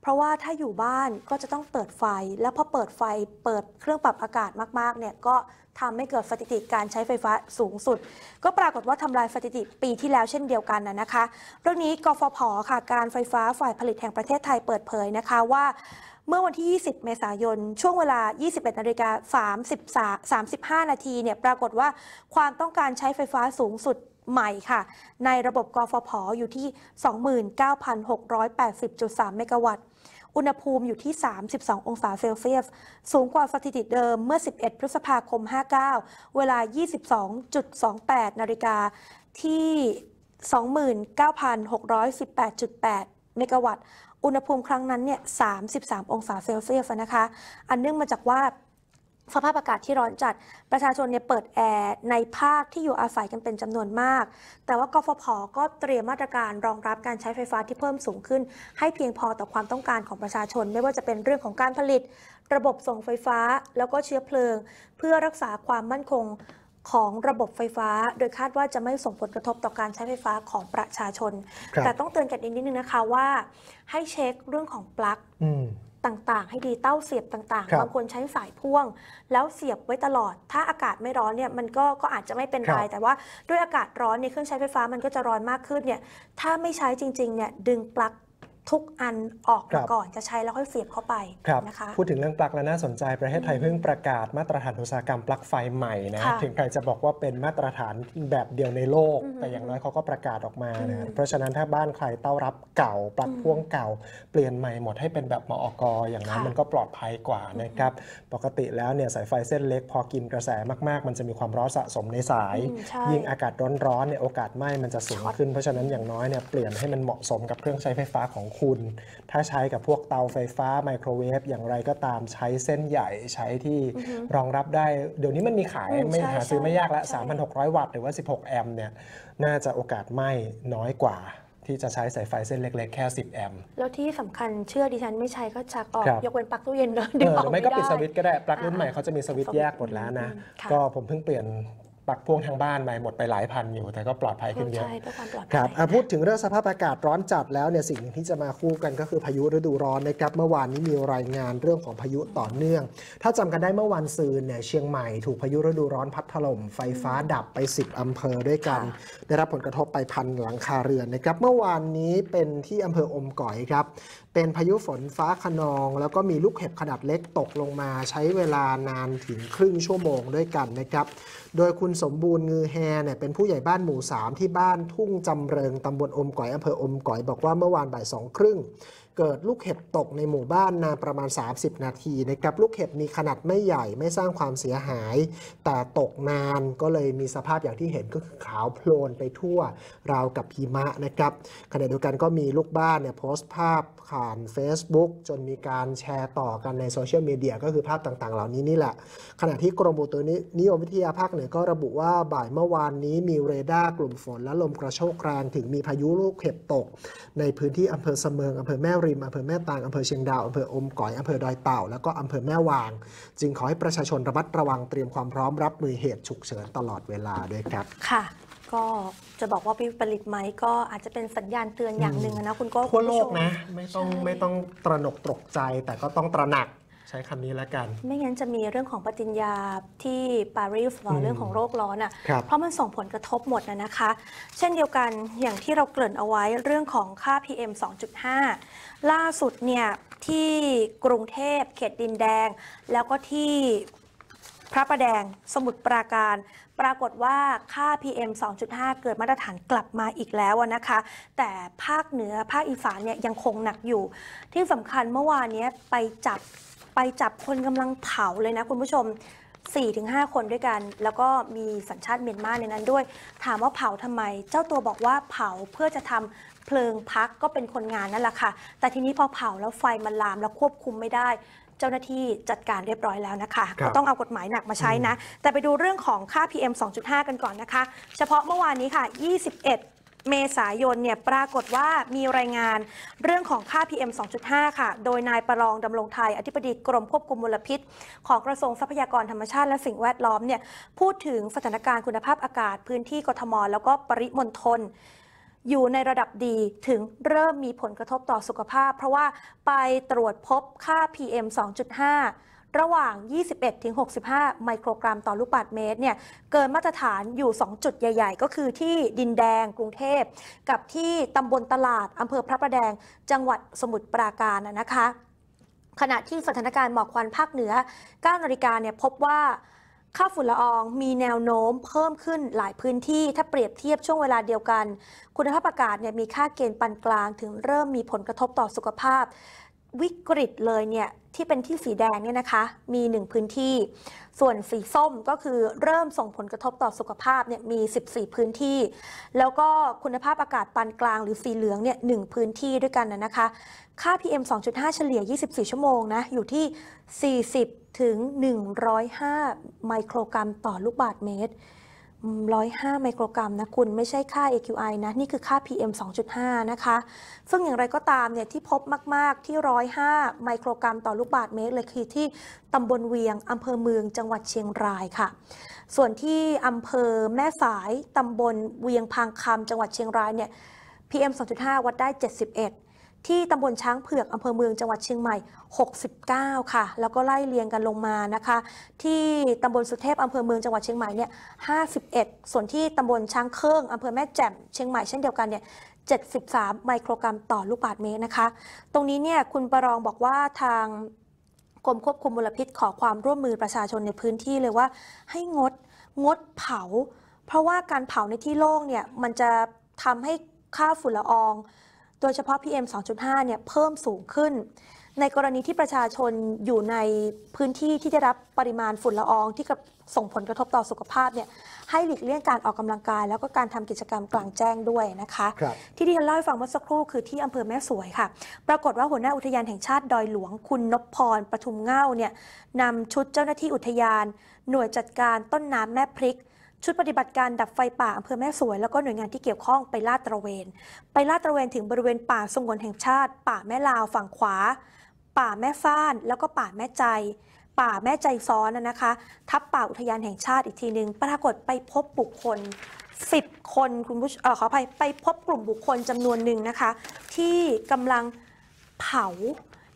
เพราะว่าถ้าอยู่บ้านก็จะต้องเปิดไฟ แล้วพอเปิดไฟเปิดเครื่องปรับอากาศมากๆ เนี่ยก็ทำให้เกิดสถิติการใช้ไฟฟ้าสูงสุด ก็ปรากฏว่าทำลายสถิติปีที่แล้วเช่นเดียวกันนะคะ เรื่องนี้กฟผ ค่ะการไฟฟ้าฝ่ายผลิตแห่งประเทศไทยเปิดเผยนะคะว่า เมื่อวันที่ 20 เมษายนช่วงเวลา 21นาฬิกา33 35นาทีเนี่ยปรากฏว่าความต้องการใช้ไฟฟ้าสูงสุดใหม่ค่ะในระบบกฟผออยู่ที่ 29,680.3เมกะวัตต์อุณหภูมิอยู่ที่ 32 องศาเซลเซียสสูงกว่าสถิติเดิมเมื่อ 11 พฤษภาคม 59 เวลา 22.28 นาฬิกาที่ 29,618.8 เมกะวัตต์ อุณหภูมิครั้งนั้นเนี่ย33 องศาเซลเซียสนะคะอันเนื่องมาจากว่าสภาพอากาศที่ร้อนจัดประชาชนเนี่ยเปิดแอร์ในภาคที่อยู่อาศัยกันเป็นจำนวนมาก แต่ว่ากฟผก็เตรียมมาตรการรองรับการใช้ไฟฟ้าที่เพิ่มสูงขึ้น ให้เพียงพอต่อความต้องการของประชาชน ไม่ว่าจะเป็นเรื่องของการผลิต ระบบส่งไฟฟ้าแล้วก็เชื้อเพลิงเพื่อรักษาความมั่นคงของระบบไฟฟ้า โดยคาดว่าจะไม่ส่งผลกระทบต่อการใช้ไฟฟ้าของประชาชน แต่ต้องเตือนกันอีกนิดนึงนะคะว่า ให้เช็คเรื่องของปลั๊กต่างๆให้ดีเต้าเสียบต่างๆ บางคนใช้สายพ่วง แล้วเสียบไว้ตลอด ถ้าอากาศไม่ร้อนเนี่ยมันก็ก็อาจจะไม่เป็นไร แต่ว่าด้วยอากาศร้อนเนี่ยเครื่องใช้ไฟฟ้ามันก็จะร้อนมากขึ้นเนี่ยถ้าไม่ใช้จริงๆเนี่ยดึงปลั๊กทุกอันออกมาก่อนจะใช้ แล้วค่อยเสียบเข้าไปนะคะพูดถึงเรื่องปลั๊กแล้วน่าสนใจประเทศไทยเพิ่งประกาศ มาตรฐานอุตสาหกรรมปลั๊กไฟใหม่นะถึงใครจะบอกว่าเป็นมาตรฐานแบบเดียวในโลก แต่อย่างน้อยเขาก็ประกาศออกมานะเพราะฉะนั้นถ้าบ้านใครเต้ารับเก่าปลั๊กพ่วงเก่า เปลี่ยนใหม่หมดให้เป็นแบบมออกอย่างนั้นมันก็ปลอดภัยกว่านะครับปกติแล้วเนี่ยสายไฟเส้นเล็กพอกินกระแสมากๆ มันจะมีความร้อนสะสมในสายยิ่งอากาศร้อนๆเนี่ยโอกาสไหม้มันจะสูงขึ้นเพราะฉะนั้นอย่างน้อยเนี่ยเปลี่ยนให้มันเหมาะสมกับเครื่องใช้ไฟฟ้าของคุณถ้าใช้กับพวกเตาไฟฟ้า ไมโครเวฟ อย่างไรก็ตามใช้เส้นใหญ่ใช้ที่รองรับได้ เดี๋ยวนี้มันมีขายไม่หาซื้อไม่ยากละ3,600 วัตต์ หรือว่า 16 แอมป์เนี่ยน่าจะโอกาสไหม้น้อยกว่าที่จะใช้สายไฟเส้นเล็กๆ แค่ 10 แอมป์แล้วที่สำคัญเชื่อดิฉันไม่ใช้ก็ชักออก ยกเว้นปลั๊กตู้เย็นเนาะเดี๋ยวไม่ก็ปิดสวิตช์ก็ได้ปลั๊กรุ่นใหม่เขาจะมีสวิตช์แยกหมดแล้วนะก็ผมเพิ่งเปลี่ยนปักพ่วงทางบ้านไปหมดไปหลายพันอยู่แต่ก็ปลอดภัยขึ้นเยอะใช่เพื่อความปลอดภัยครับพูดถึงเรื่องสภาพอากาศร้อนจัดแล้วเนี่ยสิ่งที่จะมาคู่กันก็คือพายุฤดูร้อนนะครับ เมื่อวานนี้มีรายงานเรื่องของพายุต่อเนื่อง ถ้าจำกันได้เมื่อวันซืนเนี่ยเชียงใหม่ถูกพายุฤดูร้อนพัดถล่มไฟฟ้าดับไป 10อำเภอด้วยกัน ได้รับผลกระทบไปพันหลังคาเรือนนะครับ เมื่อวานนี้เป็นที่อำเภออมก่อยครับ เป็นพายุฝนฟ้าขนอง แล้วก็มีลูกเห็บขนาดเล็กตกลงมาใช้เวลานานถึงครึ่งชั่วโมงด้วยกันนะครับโดยคุณสมบูรณ์งือแฮเนี่ยเป็นผู้ใหญ่บ้านหมู่ 3 ที่บ้านทุ่งจำเริงตำบลอมก๋อยอำเภออมก๋อยบอกว่าเมื่อวานบ่ายสองครึ่งเกิดลูกเห็บตกในหมู่บ้านนานประมาณ 30 นาทีนะครับลูกเห็บมีขนาดไม่ใหญ่ไม่สร้างความเสียหาย แต่ตกนานก็เลยมีสภาพอย่างที่เห็นก็คือขาวโพลนไปทั่วราวกับหิมะนะครับขณะเดียวกันก็มีลูกบ้านเนี่ยโพสต์ภาพผ่าน Facebook จนมีการแชร์ต่อกันในโซเชียลมีเดียก็คือภาพต่าง ๆ เหล่านี้นี่แหละขณะที่กรมอุตุนิยมวิทยาภาคเหนือก็ระบุว่าบ่ายเมื่อวานนี้มีเรดาร์กลุ่มฝนและลมกระโชกแรงถึงมีพายุลูกเห็บตกในพื้นที่อำเภอเสมิงอำเภอแม่ริมอำเภอแม่ตางอำเภอเชียงดาว อำเภออมก๋อยอำเภอดอยเต่าแล้วก็อำเภอแม่วาง จึงขอให้ประชาชนระมัดระวังเตรียมความพร้อมรับมือเหตุฉุกเฉินตลอดเวลาด้วยครับค่ะก็จะบอกว่าวิปริตไหมก็อาจจะเป็นสัญญาณเตือนอย่างหนึ่งนะคุณก็ทั่วโลกนะไม่ต้องไม่ต้องตระหนกตกใจแต่ก็ต้องตระหนักใช้คำนี้แล้วกัน ไม่งั้นจะมีเรื่องของปฏิญญาที่ปารีสหรอเรื่องของโรคร้อนอ่ะเพราะมันส่งผลกระทบหมดนะนะคะเช่นเดียวกันอย่างที่เราเกริ่นเอาไว้เรื่องของค่า PM 2.5ล่าสุดเนี่ยที่กรุงเทพเขตดินแดงแล้วก็ที่พระประแดงสมุทรปราการปรากฏว่าค่า PM 2.5 เกิดมาตรฐานกลับมาอีกแล้วนะคะ แต่ภาคเหนือภาคอีสานเนี่ยยังคงหนักอยู่ ที่สำคัญเมื่อวานนี้ไปจับไปจับคนกำลังเผาเลยนะคุณผู้ชม 4-5 คนด้วยกัน แล้วก็มีสัญชาติเมียนมาในนั้นด้วย ถามว่าเผาทำไมเจ้าตัวบอกว่าเผาเพื่อจะทำเพลิงพักก็เป็นคนงานนั่นแหละค่ะ แต่ทีนี้พอเผาแล้วไฟมันลามแล้วควบคุมไม่ได้ เจ้าหน้าที่จัดการเรียบร้อยแล้วนะคะคก็ต้องเอากฎหมายหนักมาใช้นะ แต่ไปดูเรื่องของค่า PM 2.5 กันก่อนนะคะ เฉพาะเมื่อวานนี้ค่ะ 21 เมษายนเนี่ยปรากฏว่ามีรายงาน เรื่องของค่า PM 2.5 ค่ะ โดยนายประลองดำรงไทยอธิบดีกรมควบคุมมลพิษ ของกระทรวงทรัพยากรธรรมชาติและสิ่งแวดล้อมเนี่ย พูดถึงสถานการณ์คุณภาพอากาศ พื้นที่กทม แล้วก็ปริมณฑลอยู่ในระดับดีถึงเริ่มมีผลกระทบต่อสุขภาพ เพราะว่าไปตรวจพบค่า PM 2.5 ระหว่าง 21-65 ไมโครกรัมต่อลูกบาศก์เมตรเนี่ยเกินมาตรฐานอยู่ 2 จุดใหญ่ๆ ก็คือที่ดินแดงกรุงเทพ กับที่ตำบลตลาดอำเภอพระประแดงจังหวัดสมุทรปราการนะคะ ขณะที่สถานการณ์หมอกควันภาคเหนือ9นาฬิกาเนี่ยพบว่าค่าฝุ่นละอองมีแนวโน้มเพิ่มขึ้นหลายพื้นที่ถ้าเปรียบเทียบช่วงเวลาเดียวกัน คุณภาพอากาศเนี่ยมีค่าเกณฑ์ปานกลางถึงเริ่มมีผลกระทบต่อสุขภาพ วิกฤตเลยเนี่ยที่เป็นที่สีแดงเนี่ยนะคะ มี 1 พื้นที่ ส่วนสีส้มก็คือเริ่มส่งผลกระทบต่อสุขภาพเนี่ยมี 14 พื้นที่ แล้วก็คุณภาพอากาศปานกลางหรือสีเหลืองเนี่ยหพื้นที่ด้วยกันนะนะคะ ค่า PM 2.5 เฉลี่ย 24 ชั่วโมงนะ อยู่ที่ 40 ถึง 105 ไมโครกรัมต่อลูกบาศก์เมตร105ไมโครกรัมนะคุณไม่ใช่ค่า AQI นะนี่คือค่า PM 2.5 นะคะ ซึ่งอย่างไรก็ตามเนี่ยที่พบมากๆ ที่ 105ไมโครกรัมต่อลูกบาทเมตรเลยคือที่ตำบลเวียงอำเภอเมืองจังหวัดเชียงรายค่ะ ส่วนที่อำเภอแม่สายตำบลเวียงพางคำจังหวัดเชียงรายเนี่ย PM 2.5 วัดได้ 71ที่ตำบลช้างเผือกอำเภอเมืองจังหวัดเชียงใหม่ 69 ค่ะ แล้วก็ไล่เรียงกันลงมา นะคะ ที่ตำบลสุเทพอำเภอเมืองจังหวัดเชียงใหม่เนี่ย 51 ส่วนที่ตำบลช้างเครื่องอำเภอแม่แจ่มเชียงใหม่เช่นเดียวกันเนี่ย 73 ไมโครกรัมต่อลูกบาศก์เมตรนะคะ ตรงนี้เนี่ยคุณประรองบอกว่าทางกรมควบคุมมลพิษขอความร่วมมือประชาชนในพื้นที่เลยว่า ให้งดงดเผา เพราะว่าการเผาในที่โล่งเนี่ยมันจะทำให้ค่าฝุ่นละอองโดยเฉพาะ PM 2.5 เนี่ยเพิ่มสูงขึ้น ในกรณีที่ประชาชนอยู่ในพื้นที่ที่ได้รับปริมาณฝุ่นละออง ที่ส่งผลกระทบต่อสุขภาพเนี่ยให้หลีกเลี่ยงการออกกำลังกายแล้วก็การทำกิจกรรมกลางแจ้งด้วยนะคะคที่ที่ฉันเล่าให้ฟังเมื่อสักครู่คือที่อำเภอแม่สวยค่ะปรากฏว่าหัวหน้าอุทยานแห่งชาติดอยหลวง คุณนพพรประทุมเง่าเนี่ยนำชุดเจ้าหน้าที่อุทยาน หน่วยจัดการต้นน้ำแม่พริกชุดปฏิบัติการดับไฟป่าอำเภอแม่สวยแล้วก็หน่วยงานที่เกี่ยวข้องไปลาดตระเวนไปลาดตระเวนถึงบริเวณป่าสงวนแห่งชาติป่าแม่ลาวฝั่งขวา ป่าแม่ฟ้านแล้วก็ป่าแม่ใจ ป่าแม่ใจซ้อนนะคะ ทับป่าอุทยานแห่งชาติอีกทีหนึ่งปรากฏไปพบบุคคล 10 คนคุณผู้ชมขออภัยไปพบกลุ่มบุคคลจำนวนหนึ่งนะคะ ที่กำลังเผา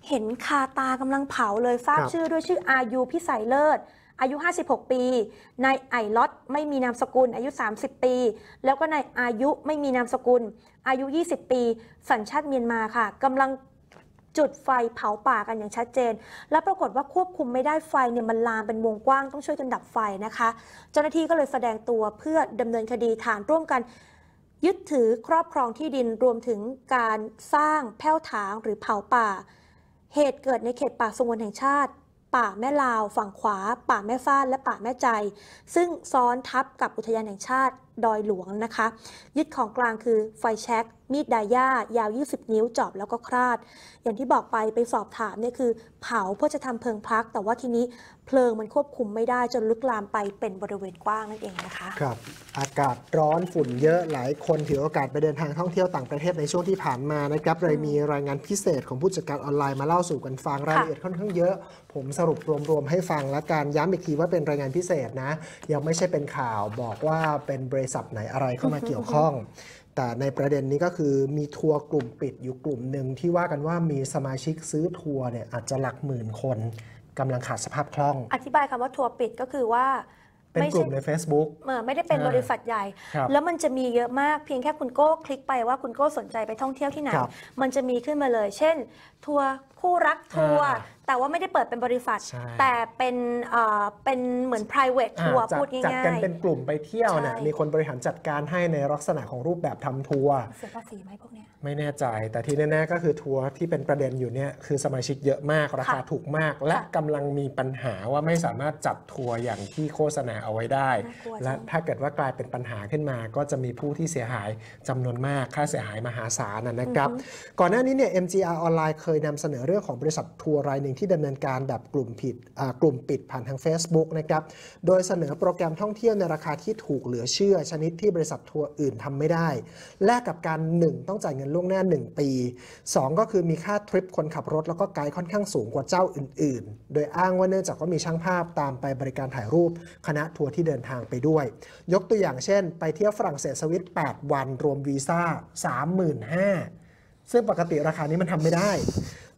เห็นคาตากำลังเผาเลยทราบชื่อด้วยชื่ออายุพิสัยเลิศอายุ 56 ปี นายไอลอตไม่มีนามสกุล อายุ 30 ปี แล้วก็นายอายุไม่มีนามสกุล อายุ 20 ปี สัญชาติเมียนมาค่ะ กำลังจุดไฟเผาป่ากันอย่างชัดเจน และปรากฏว่าควบคุมไม่ได้ไฟเนี่ยมันลามเป็นวงกว้างต้องช่วยกันดับไฟนะคะ เจ้าหน้าที่ก็เลยแสดงตัวเพื่อดำเนินคดีฐาน ร่วมกันยึดถือครอบครองที่ดินรวมถึงการสร้างแผ่วถางหรือเผาป่า เหตุเกิดในเขตป่าสงวนแห่งชาติป่าแม่ลาว ฝั่งขวา ป่าแม่ฟ้าและป่าแม่ใจ ซึ่งซ้อนทับกับอุทยานแห่งชาติดอยหลวงนะคะ ยึดของกลางคือไฟแช็กมีดดายายาว 20 นิ้วจอบแล้วก็คราด อย่างที่บอกไปไปสอบถามเนี่ยคือ เผาเพื่อจะทำเพลิงพัก แต่ว่าทีนี้เพลิงมันควบคุมไม่ได้จนลุกลามไปเป็นบริเวณกว้างนั่นเองนะคะ ครับ อากาศร้อนฝุ่นเยอะหลายคน ถือโอกาสไปเดินทางท่องเที่ยวต่างประเทศในช่วงที่ผ่านมานะครับเลยมีรายงานพิเศษของผู้จัดการออนไลน์มาเล่าสู่กันฟังรายละเอียดค่อนข้างเยอะ ผมสรุปรวมๆให้ฟังและการย้ำอีกทีว่าเป็นรายงานพิเศษนะ ยังไม่ใช่เป็นข่าวบอกว่าเป็น b r ริษัทไหนอะไรเข้ามาเกี่ยวข้อง แต่ในประเด็นนี้ก็คือมีทัวร์กลุ่มปิดอยู่กลุ่มหนึ่งที่ว่ากันว่ามีสมาชิกซื้อทัวร์เนี่ยอาจจะหลักหมื่นคนกำลังขาดสภาพคล่อง อธิบายคำว่าทัวร์ปิดก็คือว่าเป็นกลุ่มใน Facebook ไม่ได้เป็นบริษัทใหญ่ แล้วมันจะมีเยอะมากเพียงแค่คุณโก้คลิกไปว่าคุณโก้สนใจไปท่องเที่ยวที่ไหนมันจะมีขึ้นมาเลย เช่น ทัวร์คู่รักทัวร์แต่ว่าไม่ได้เปิดเป็นบริษัท แต่เป็นเอ่อเป็นเหมือน private ทัวร์พูดง่าพูดจัดง่ากันเป็นกลุ่มไปเที่ยวเนี่ยมีคนบริหารจัดการให้ในลักษณะของรูปแบบทำทัวร์เสียภาษีไหมพวกเนี้ยไม่แน่ใจ แต่ที่แน่ๆ ก็คือทัวร์ที่เป็นประเด็นอยู่เนี่ยคือสมาชิกเยอะมากราคาถูกมาก และกำลังมีปัญหาว่าไม่สามารถจัดทัวร์อย่างที่โฆษณาเอาไว้ได้ และถ้าเกิดว่ากลายเป็นปัญหาขึ้นมาก็จะมีผู้ที่เสียหายจำนวนมาก ค่าเสียหายมหาศาลนะนะครับก่อนหน้านี้เนี่ย MGR ออนไลน์เคยนำเสนอเรื่องของบริษัททัวร์รายหนึ่งที่ดำเนินการแบบกลุ่มผิดกลุ่มปิดผ่านทาง Facebook นะครับ โดยเสนอโปรแกรมท่องเที่ยวในราคาที่ถูกเหลือเชื่อ ชนิดที่บริษัททัวร์อื่นทำไม่ได้ แลกกับการ 1 ต้องจ่ายเงินล่วงหน้า1ปี 2 ก็คือมีค่าทริปคนขับรถแล้วก็ไกด์ค่อนข้างสูงกว่าเจ้าอื่นๆ โดยอ้างว่าเนื่องจากว่ามีช่างภาพตามไปบริการถ่ายรูปคณะทัวร์ที่เดินทางไปด้วย ยกตัวอย่างเช่น ไปเที่ยวฝรั่งเศสสวิต8วันรวมวีซ่า35,000ซึ่งปกติราคานี้มันทำไม่ได้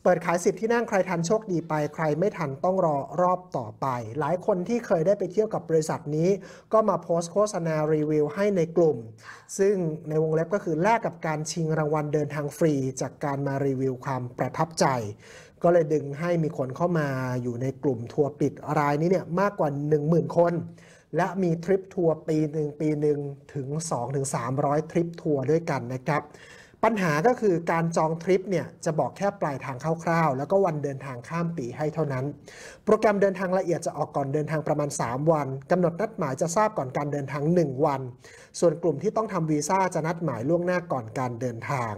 เปิดขายสิบที่นั่งใครทันโชคดีไป ใครไม่ทันต้องรอรอบต่อไป หลายคนที่เคยได้ไปเที่ยวกับบริษัทนี้ ก็มาโพสต์โฆษณารีวิวให้ในกลุ่ม ซึ่งในวงเล็บก็คือแลกกับการชิงรางวัลเดินทางฟรี จากการมารีวิวความประทับใจ ก็เลยดึงให้มีคนเข้ามาอยู่ในกลุ่มทัวร์ปิดรายนี้เนี่ยมากกว่า 10,000 คน และมีทริปทัวร์ปีหนึ่งปีหนึ่งถึง2-300ทริปทัวร์ด้วยกันนะครับปัญหาก็คือการจองทริปเนี่ยจะบอกแค่ปลายทางคร่าว ๆ แล้วก็วันเดินทางข้ามปีให้เท่านั้นโปรแกรมเดินทางละเอียดจะออกก่อนเดินทางประมาณ 3 วันกำหนดนัดหมายจะทราบก่อนการเดินทาง 1 วัน ส่วนกลุ่มที่ต้องทำวีซ่าจะนัดหมายล่วงหน้าก่อนการเดินทาง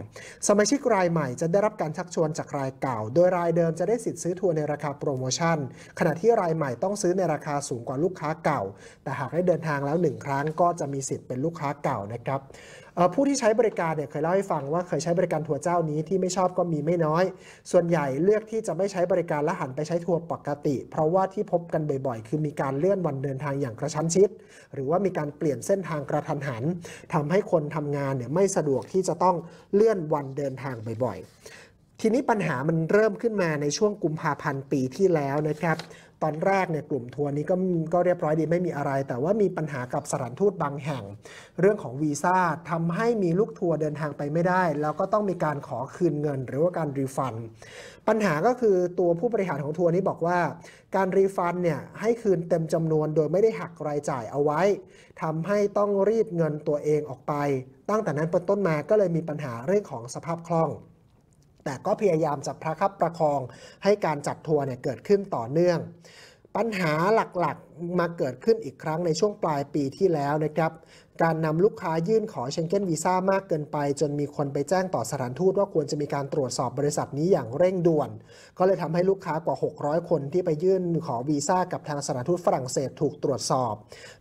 สมาชิกรายใหม่จะได้รับการชักชวนจากรายเก่า โดยรายเดิมจะได้สิทธิ์ซื้อทัวร์ในราคาโปรโมชั่นขณะที่รายใหม่ต้องซื้อในราคาสูงกว่าลูกค้าเก่า แต่หากได้เดินทางแล้ว 1 ครั้งก็จะมีสิทธิ์เป็นลูกค้าเก่านะครับผู้ที่ใช้บริการเนี่ยเคยเล่าให้ฟังว่าเคยใช้บริการทัวร์เจ้านี้ที่ไม่ชอบก็มีไม่น้อย ส่วนใหญ่เลือกที่จะไม่ใช้บริการและหันไปใช้ทัวร์ปกติเพราะว่าที่พบกันบ่อย ๆ คือมีการเลื่อนวันเดินทางอย่างกระชั้นชิด หรือว่ามีการเปลี่ยนเส้นทางกระทันหันทำให้คนทำงานเนี่ยไม่สะดวกที่จะต้องเลื่อนวันเดินทางบ่อยๆ ทีนี้ปัญหามันเริ่มขึ้นมาในช่วงกุมภาพันธ์ปีที่แล้วนะครับตอนแรกเนี่ยกลุ่มทัวร์นี้ก็ก็เรียบร้อยดีไม่มีอะไร แต่ว่ามีปัญหากับสถานทูตบางแห่ง เรื่องของวีซ่าทำให้มีลูกทัวร์เดินทางไปไม่ได้แล้วก็ต้องมีการขอคืนเงิน หรือว่าการรีฟัน ปัญหาก็คือตัวผู้บริหารของทัวร์นี้บอกว่า การรีฟันเนี่ยให้คืนเต็มจำนวนโดยไม่ได้หักรายจ่ายเอาไว้ ทำให้ต้องรีดเงินตัวเองออกไป ตั้งแต่นั้นเป็นต้นมาก็เลยมีปัญหาเรื่องของสภาพคล่องแต่ก็พยายามจะพระคับประคองให้การจัดทัวร์เนี่ยเกิดขึ้นต่อเนื่อง ปัญหาหลักๆมาเกิดขึ้นอีกครั้งในช่วงปลายปีที่แล้วนะครับการนำลูกค้ายื่นขอเชงเก้นวีซ่ามากเกินไป จนมีคนไปแจ้งต่อสถานทูตว่าควรจะมีการตรวจสอบบริษัทนี้อย่างเร่งด่วน ก็เลยทำให้ลูกค้ากว่า 600 คนที่ไปยื่นขอวีซ่ากับทางสถานทูตฝรั่งเศสถูกตรวจสอบ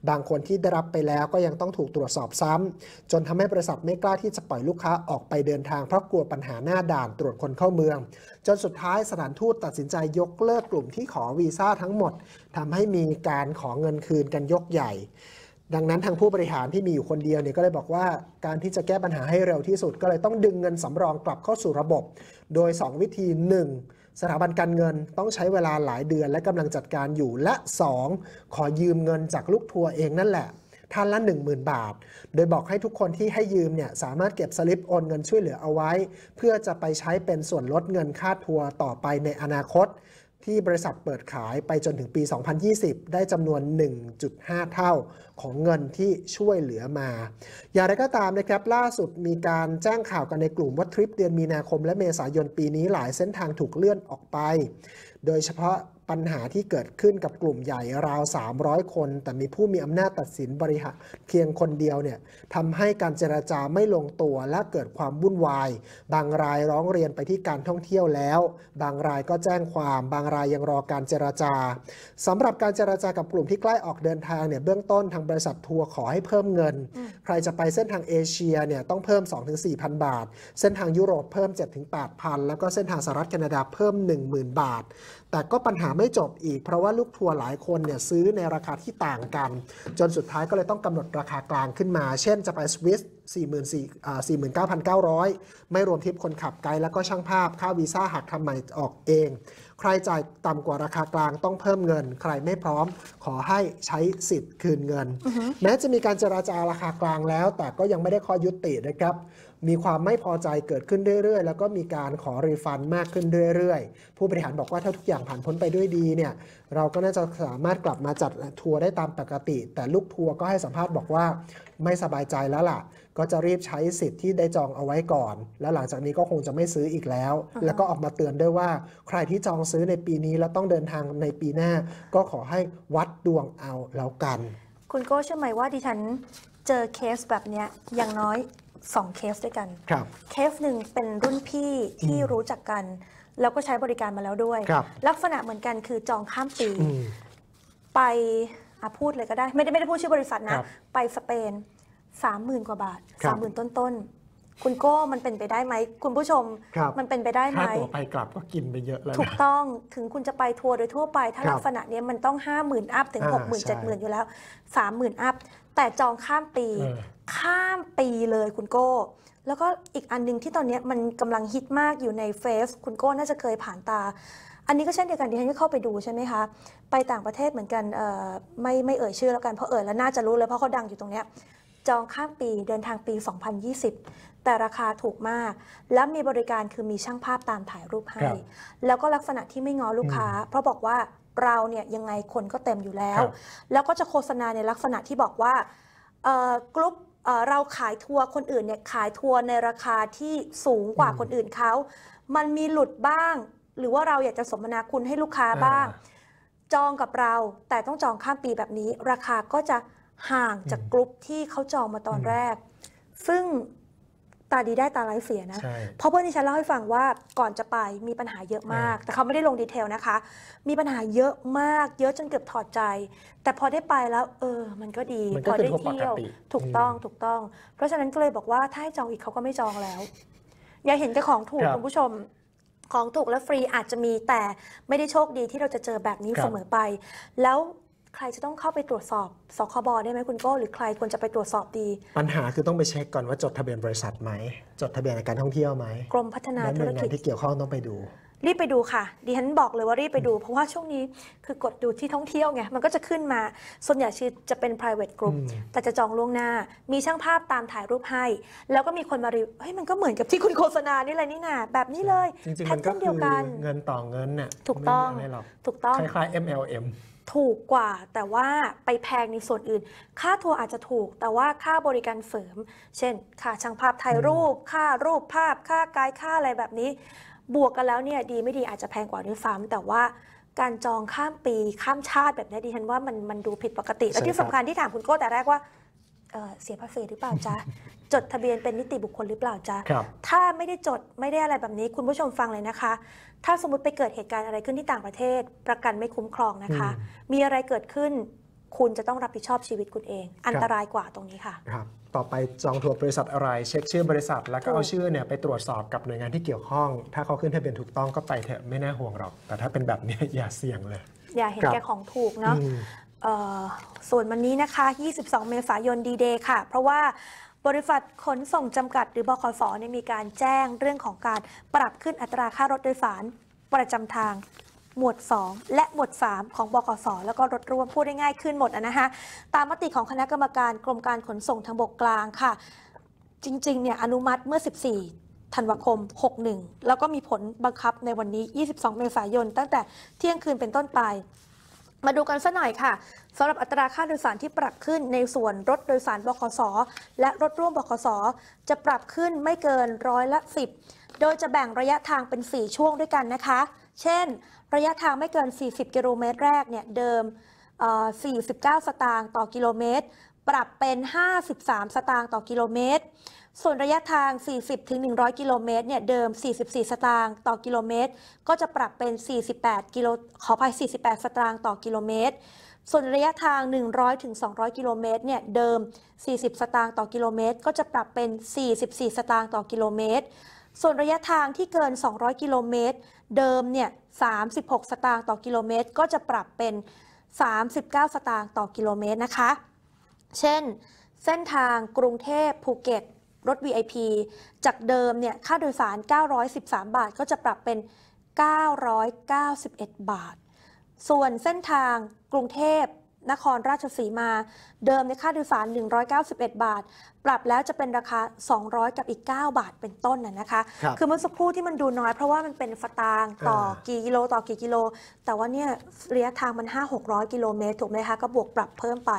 บางคนที่ได้รับไปแล้วก็ยังต้องถูกตรวจสอบซ้ำจนทำให้บริษัทไม่กล้าที่จะปล่อยลูกค้าออกไปเดินทางเพราะกลัวปัญหาหน้าด่านตรวจคนเข้าเมือง จนสุดท้ายสถานทูต ตัดสินใจยกเลิกกลุ่มที่ขอวีซ่าทั้งหมดทำให้มีการขอเงินคืนกันยกใหญ่ดังนั้นทางผู้บริหารที่มีอยู่คนเดียวเนี่ยก็เลยบอกว่าการที่จะแก้ปัญหาให้เร็วที่สุดก็เลยต้องดึงเงินสำรองกลับเข้าสู่ระบบ โดย 2 วิธี 1. สถาบันการเงินต้องใช้เวลาหลายเดือนและกำลังจัดการอยู่และ 2. ขอยืมเงินจากลูกทัวร์เองนั่นแหละท่านละ10,000 บาท โดยบอกให้ทุกคนที่ให้ยืมเนี่ยสามารถเก็บสลิปโอนเงินช่วยเหลือเอาไว้ เพื่อจะไปใช้เป็นส่วนลดเงินค่าทัวร์ต่อไปในอนาคตที่บริษัทเปิดขายไปจนถึงปี 2020 ได้จำนวน 1.5 เท่าของเงินที่ช่วยเหลือมา อย่างไรก็ตามนะครับล่าสุดมีการแจ้งข่าวกันในกลุ่มว่า ทริปเดือนมีนาคมและเมษายนปีนี้หลายเส้นทางถูกเลื่อนออกไป โดยเฉพาะปัญหาที่เกิดขึ้นกับกลุ่มใหญ่ราว 300 คน แต่มีผู้มีอำนาจตัดสินบริหารเพียงคนเดียวเนี่ยทำให้การเจราจาไม่ลงตัวและเกิดความวุ่นวายบางรายร้องเรียนไปที่การท่องเที่ยวแล้ว บางรายก็แจ้งความ บางรายยังรอการเจราจา สำหรับการเจราจากับกลุ่มที่ใกล้ออกเดินทางเนี่ยเบื้องต้นทางบริษัททัวร์ขอให้เพิ่มเงิน ใครจะไปเส้นทางเอเชียเนี่ยต้องเพิ่ม2-4,000บาท เส้นทางยุโรปเพิ่ม 7-8,000 แล้วก็เส้นทางสหรัฐแคนาดาเพิ่ม 10,000 บาท แต่ก็ปัญหาไม่จบอีก เพราะว่าลูกทัวร์หลายคนเนี่ยซื้อในราคาที่ต่างกัน จนสุดท้ายก็เลยต้องกำหนดราคากลางขึ้นมา เช่น จะไปสวิส49,900 ไม่รวมทิปคนขับไกด์แล้วก็ช่างภาพค่าวีซ่าหักทำใหม่ออกเอง ใครจ่ายต่ำกว่าราคากลางต้องเพิ่มเงิน ใครไม่พร้อมขอให้ใช้สิทธิ์คืนเงิน แม้จะมีการเจราจาราคากลางแล้ว แต่ก็ยังไม่ได้ข้อยุตินะครับมีความไม่พอใจเกิดขึ้นเรื่อยๆ แล้วก็มีการขอรีฟันมากขึ้นเรื่อยๆ ผู้บริหารบอกว่าถ้าทุกอย่างผ่านพ้นไปด้วยดีเนี่ยเราก็น่าจะสามารถกลับมาจัดทัวร์ได้ตามปกติ แต่ลูกทัวร์ก็ให้สัมภาษณ์บอกว่าไม่สบายใจแล้วล่ะก็จะรีบใช้สิทธิ์ที่ได้จองเอาไว้ก่อน แล้วหลังจากนี้ก็คงจะไม่ซื้ออีกแล้ว แล้วก็ออกมาเตือนด้วยว่าใครที่จองซื้อในปีนี้แล้วต้องเดินทางในปีหน้าก็ขอให้วัดดวงเอาแล้วกัน คุณโก้เชื่อไหมว่าดิฉันเจอเคสแบบนี้อย่างน้อยสองเคสด้วยกันครับเคสหนึ่งเป็นรุ่นพี่ที่รู้จักกัน แล้วก็ใช้บริการมาแล้วด้วย ลักษณะเหมือนกันคือจองข้ามปี ไปอพูดเลยก็ได้ ไม่ได้ไม่ได้พูดชื่อบริษัทนะ ไปสเปนสามหมื่นกว่าบาทสามหมื่นต้นต้นคุณโก้มันเป็นไปได้ไหม คุณผู้ชม มันเป็นไปได้ไหมค่าตัวไปกลับ ก็กินไปเยอะแล้วถูกต้อง ถึงคุณจะไปทัวร์โดยทั่วไป ถ้ารับลักษณะเนี้ยมันต้อง 5 0,000 อัพถึง6 0 0 0 0 7 0,000 อยู่แล้ว30,000 อัพ แต่จองข้ามปี ข้ามปีเลยคุณโก้ แล้วก็อีกอันหนึงที่ตอนเนี้ยมันกำลังฮิตมากอยู่ในเฟซ คุณโก้น่าจะเคยผ่านตา อันนี้ก็เช่นเดียวกันดิฉันก็เข้าไปดูใช่ไหมคะ ไปต่างประเทศเหมือนกันไม่ไม่เอ่ยชื่อแล้วกัน เพราะเอ่ยแล้วน่าจะรู้เลยเพราะเขาดังอยู่ตรงเนี้ย จองข้ามปีเดินทางปี 2020แต่ราคาถูกมากและมีบริการคือมีช่างภาพตามถ่ายรูปให้แล้วก็ลักษณะที่ไม่ง้อลูกค้า เพราะบอกว่าเราเนี่ยยังไงคนก็เต็มอยู่แล้ว แล้วก็จะโฆษณาในลักษณะที่บอกว่ากรุ๊ปเ่มเราขายทัวร์คนอื่นเนี่ยขายทัวร์ในราคาที่สูงกว่าคนอื่นเขา มันมีหลุดบ้าง หรือว่าเราอยากจะสมนาคุณให้ลูกค้าาบ้าง จองกับเรา แต่ต้องจองข้ามปีแบบนี้ ราคาก็จะห่างจากกลุ่มที่เขาจองมาตอนแรก ซึ่งตาดีได้ตาไร้เสียนะ เพราะเพื่อนที่ฉันเล่าให้ฟังว่าก่อนจะไปมีปัญหาเยอะมาก แต่เขาไม่ได้ลงดีเทลนะคะ มีปัญหาเยอะมากเยอะจนเกือบถอดใจ แต่พอได้ไปแล้ว เออ มันก็ดีพอได้เที่ยวถูกต้องถูกต้อง เพราะฉะนั้นก็เลยบอกว่าถ้าให้จองอีกเขาก็ไม่จองแล้ว อย่าเห็นแต่ของถูกคุณผู้ชมของถูกและฟรีอาจจะมีแต่ไม่ได้โชคดีที่เราจะเจอแบบนี้เสมอไป แล้วใครจะต้องเข้าไปตรวจสอบสคบได้ไหมคุณโก้หรือใครควรจะไปตรวจสอบดี ปัญหาคือต้องไปเช็คก่อนว่าจดทะเบียนบริษัทไหมจดทะเบียนการท่องเที่ยวไหมกรมพัฒนาธุรกิจที่เกี่ยวข้องต้องไปดู รีบไปดูค่ะดิฉันบอกเลยว่ารีบไปดู เพราะว่าช่วงนี้คือกดดูที่ท่องเที่ยวไงมันก็จะขึ้นมาส่วนใหญ่ชื่อจะเป็น private group แต่จะจองล่วงหน้ามีช่างภาพตามถ่ายรูปให้แล้วก็มีคนมารีเฮ้ยมันก็เหมือนกับที่คุณโฆษณานี่เลยนี่นาแบบนี้เลยแเทิ์นเดียวกันเงินต่อเงินน่ะถูกต้อง ถูกต้องคล้ายๆ MLM ถูกกว่าแต่ว่าไปแพงในส่วนอื่น ค่าทัวร์อาจจะถูกแต่ว่าค่าบริการเสริม เช่นค่าช่างภาพถ่ายรูป ค่ารูปภาพ ค่าไกายค่าอะไรแบบนี้ บวกกันแล้วเนี่ยดีไม่ดีอาจจะแพงกว่าด้วยซ้ำแต่ว่าการจองข้ามปีข้ามชาติแบบนี้ดิฉันว่ามันมันดูผิดปกติและที่สำคัญที่ถามคุณโก้แต่แรกว่าเเสียภาษีหรือเปล่าจ๊ะจดทะเบียนเป็นนิติบุคคลหรือเปล่าจ๊ะถ้าไม่ได้จดไม่ได้อะไรแบบนี้ คุณผู้ชมฟังเลยนะคะ ถ้าสมมติไปเกิดเหตุการณ์อะไรขึ้นที่ต่างประเทศประกันไม่คุ้มครองนะคะ มีอะไรเกิดขึ้น คุณจะต้องรับผิดชอบชีวิตคุณเอง อันตรายกว่าตรงนี้ค่ะครับต่อไปจองทัวร์บริษัทอะไร เช็คชื่อบริษัท แล้วก็เอาชื่อเนี่ยไปตรวจสอบกับหน่วยงานที่เกี่ยวข้อง ถ้าเขาขึ้นทะเบียนถูกต้องก็ไปเถอะไม่น่าห่วงหรอกแต่ถ้าเป็นแบบนี้อย่าเสี่ยงเลยอย่าเห็นแก่ของถูกเนาะส่วนวันนี้นะคะ22 เมษายนดีเดย์ค่ะ เพราะว่าบริษัทขนส่งจำกัดหรือบคสอนมีการแจ้งเรื่องของการปรับขึ้นอัตราค่ารถโดยสารประจำทางหมวด 2 และหมวด 3 ของบกสแล้วก็รถรวมพูดได้ง่ายขึ้นหมดนะคะตามมติของคณะกรรมการกรมการขนส่งทางบกกลางค่ะ จริงๆเนี่ยอนุมัติเมื่อ 14ธันวาคม 61 แล้วก็มีผลบังคับในวันนี้ 22 เมษายนตั้งแต่เที่ยงคืนเป็นต้นไปมาดูกันสัหน่อยค่ะสำหรับอัตราค่าโดยสารที่ปรับขึ้นในส่วนรถโดยสารบขสและรถร่วมบขสจะปรับขึ้นไม่เกินร้อยละ10โดยจะแบ่งระยะทางเป็น 4 ช่วงด้วยกันนะคะ เช่น ระยะทางไม่เกิน 40 กิโลเมตร แรกเนี่ยเดิม49สตางค์ต่อกิโลเมตร ปรับเป็น 53 สตางค์ต่อกิโลเมตรส่วนระยะทาง 40-100 กิโลเมตร เนี่ย เดิม 44 สตางค์ต่อ กิโลเมตร ก็จะปรับเป็น 48 กิโล ขอาย48 สตางค์ต่อ กิโลเมตร ส่วนระยะทาง 100-200 กิโลเมตร เนี่ย เดิม 40 สตางค์ต่อ กิโลเมตร ก็จะปรับเป็น 44 สตางค์ต่อ กิโลเมตร ส่วนระยะทางที่เกิน 200 กิโลเมตร เดิม เนี่ย 36 สตางค์ต่อ กิโลเมตร ก็จะปรับเป็น 39 สตางค์ต่อ กิโลเมตร นะคะ เช่น เส้นทาง กรุงเทพภูเก็ตรถ VIP จากเดิม เนี่ย ค่าโดยสาร 913 บาท ก็จะปรับเป็น 991 บาท ส่วนเส้นทางกรุงเทพนครราชสีมาเดิมในค่าโดยสาร 191 บาท ปรับแล้วจะเป็นราคา 200 กับอีก 9 บาทเป็นต้นน่ะนะคะคคือเมื่อสักครู่ที่มันดูน้อยเพราะว่ามันเป็นฟตางต่อกี่กิโลต่อกี่กิโล แต่ว่าเนี่ยระยะทางมัน 5 600 กิโลเมตรถูกไหมคะก็บวกปรับเพิ่มไป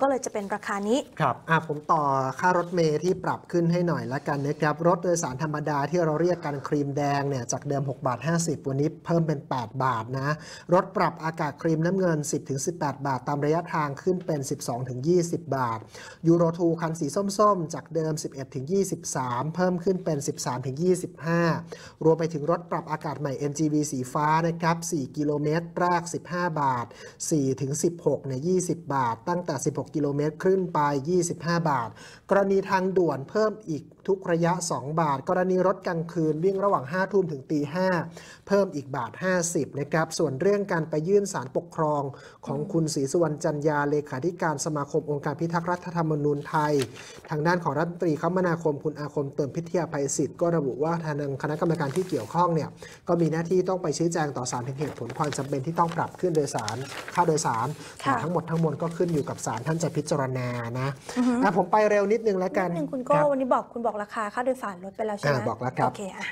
ก็เลยจะเป็นราคานี้ ครับอ่ะผมต่อค่ารถเมย์ที่ปรับขึ้นให้หน่อยละกันนะครับรถโดยสารธรรมดาที่เราเรียกกันครีมแดงเนี่ยจากเดิม 6 บาท 50วันนี้เพิ่มเป็น 8 บาทนะรถปรับอากาศครีมน้ำเงิน 10-18 บาทตามเระยะทางขึ้นเป็น 12-20 บาท ยูโรทูคันสีส้มๆ จากเดิม 11-23 เพิ่มขึ้นเป็น 13-25 รวมไปถึงรถปรับอากาศใหม่ NGV สีฟ้า นะครับ 4 กิโลเมตรแรก 15 บาท 4 ถึง 16 ใน 20 บาท ตั้งแต่ 16 กิโลเมตร ขึ้นไป 25 บาท กรณีทางด่วนเพิ่มอีกทุกระยะ 2 บาท กรณีรถกลางคืนวิ่งระหว่าง 5 ทุ่มถึงตี 5 เพิ่มอีกบาท 50นะครับส่วนเรื่องการไปยื่นสารปกครองของคุณศรีสุวรรณจันยาเลขาธิการสมาคมองค์การพิทักษ์รัฐธรรมนูญไทย ทางด้านของรัฐมนตรีคมนาคมคุณอาคมเติมพิทยาภัยศิษฐ์ก็ระบุว่าทางคณะกรรมการที่เกี่ยวข้องเนี่ยก็มีหน้าที่ต้องไปชี้แจงต่อสารถึงเหตุผลความ จำเป็นที่ต้องปรับขึ้นโดยสารค่าโดยสารแต่ทั้งหมดทั้งมวลก็ขึ้นอยู่กับสารท่านจะพิจารณานะผมไปเร็วนิดนึงแล้วกันนิดนึงคุณก็วันนี้บอกคุณบอกราคาค่าโดยสารลดไปแล้วใช่ไหมบอกแล้วครับโอเคอ่ะ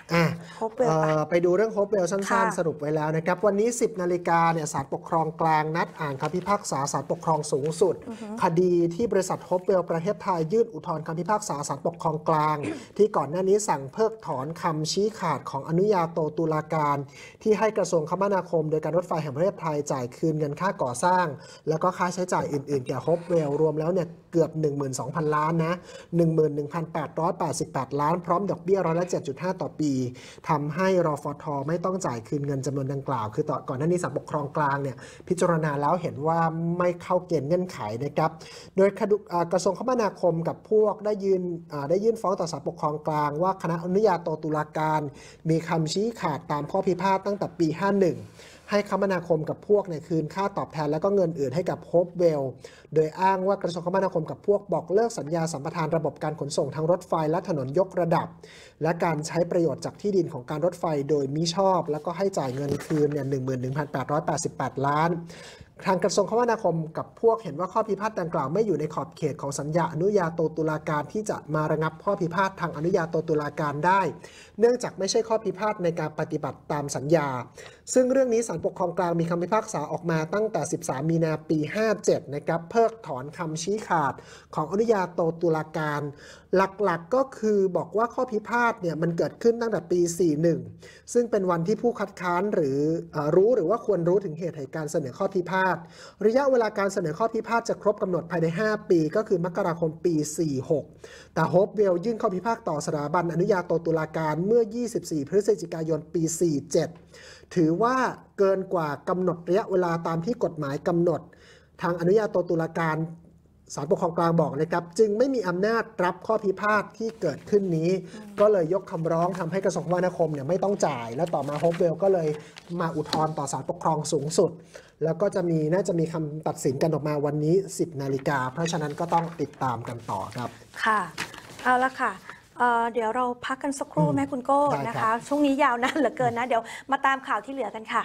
ครบเลไปดูเรื่องโฮบเวลสั้นๆ สรุปไว้แล้วนะครับ วันนี้ 10 นาฬิกาเนี่ยศาลปกครองกลาง นัดอ่านคำพิพากษาศาลปกครองสูงสุด คดีที่บริษัทโฮบเวลประเทศไทยยื่นอุทธรณ์คำ พิพากษาศาลปกครองกลาง ที่ก่อนหน้านี้สั่งเพิกถอนคำชี้ขาดของอนุญาโตตุลาการ ที่ให้กระทรวงคมนาคมโดยการรถไฟแห่งประเทศไทยจ่ายคืนเงินค่าก่อสร้าง แล้วก็ค่าใช้จ่ายอื่นๆแก่โฮบเวลรวมแล้วเนี่ยเกือบ12,000ล้านนะ11,880 188ล้านพร้อมดอกเบี้ยร้อยละ 7.5 ต่อปี ทำให้รอฟอทอไม่ต้องจ่ายคืนเงินจำนวนดังกล่าว คือต่อก่อนหน้านี้สัลปกครองกลางเนี่ยพิจารณาแล้วเห็นว่าไม่เข้าเกณฑ์เงื่อนไขนะครับโดยกระทรวงคมนาคมกับพวกได้ยืนได้ยื่นฟ้องต่อสัลปกครองกลางว่าคณะอนุญาโตตุลาการมีคำชี้ขาดตามข้อพิพาทตั้งแต่ปี51ให้คมนาคมกับพวกเนี่ยคืนค่าตอบแทนและก็เงินอื่นให้กับโฮปเวล โดยอ้างว่ากระทรวงคมนาคมกับพวกบอกเลิกสัญญาสัมปทานระบบการขนส่งทางรถไฟและถนนยกระดับ และการใช้ประโยชน์จากที่ดินของการรถไฟโดยมิชอบแล้วก็ให้จ่ายเงินคืนเนี่ยหหนนึ่งล้านทางกระทรวงคมนาคมกับพวกเห็นว่าข้อพิพาทดังกล่าวไม่อยู่ในขอบเขตของสัญญาอนุญาโตตุลาการที่จะมาระงับข้อพิพาททางอนุญาโตตุลาการได้ เนื่องจากไม่ใช่ข้อพิพาทในการปฏิบัติตามสัญญา ซึ่งเรื่องนี้ศาลปกครองกลางมีคำพิพากษาออกมาตั้งแต่ 13 มีนาปี 57 นะครับเพิกถอนคำชี้ขาดของอนุญาโตตุลาการ หลักๆกก็คือบอกว่าข้อพิพาทเนี่ยมันเกิดขึ้นตั้งแต่ปี 41 ซึ่งเป็นวันที่ผู้คัดค้านหรือรู้หรือว่าควรรู้ถึงเหตุแห่งการเสนอข้อพิพาทาทระยะเวลาการเสนอข้อพิพาทจะครบกำหนดภายใน 5 ปีก็คือมกราคมปี 46 แต่โฮปเวลยื่นข้อพิพาทต่อสถาบันอนุญาโตตุลาการเมื่อ 24 พฤศจิกายนปี 47 ถือว่าเกินกว่ากำหนดระยะเวลาตามที่กฎหมายกำหนด ทางอนุญาโตตุลาการสารปกครองกลางบอกนะครับจึงไม่มีอำนาจรับข้อพิพาทที่เกิดขึ้นนี้ ก็เลยยกคำร้องทำให้กระทรวงคมนาคมเนี่ยไม่ต้องจ่าย และต่อมาโฮปเวลก็เลยมาอุทธรณ์ต่อศาลปกครองสูงสุดแล้วก็จะมีน่าจะมีคำตัดสินกันออกมาวันนี้ 10 นาฬิกา เพราะฉะนั้นก็ต้องติดตามกันต่อครับ ค่ะ เอาละค่ะเเดี๋ยวเราพักกันสักครู่แม่คุณโก้นะคะช่วงนี้ยาวนานเหลือเกินนะ เดี๋ยวมาตามข่าวที่เหลือกันค่ะ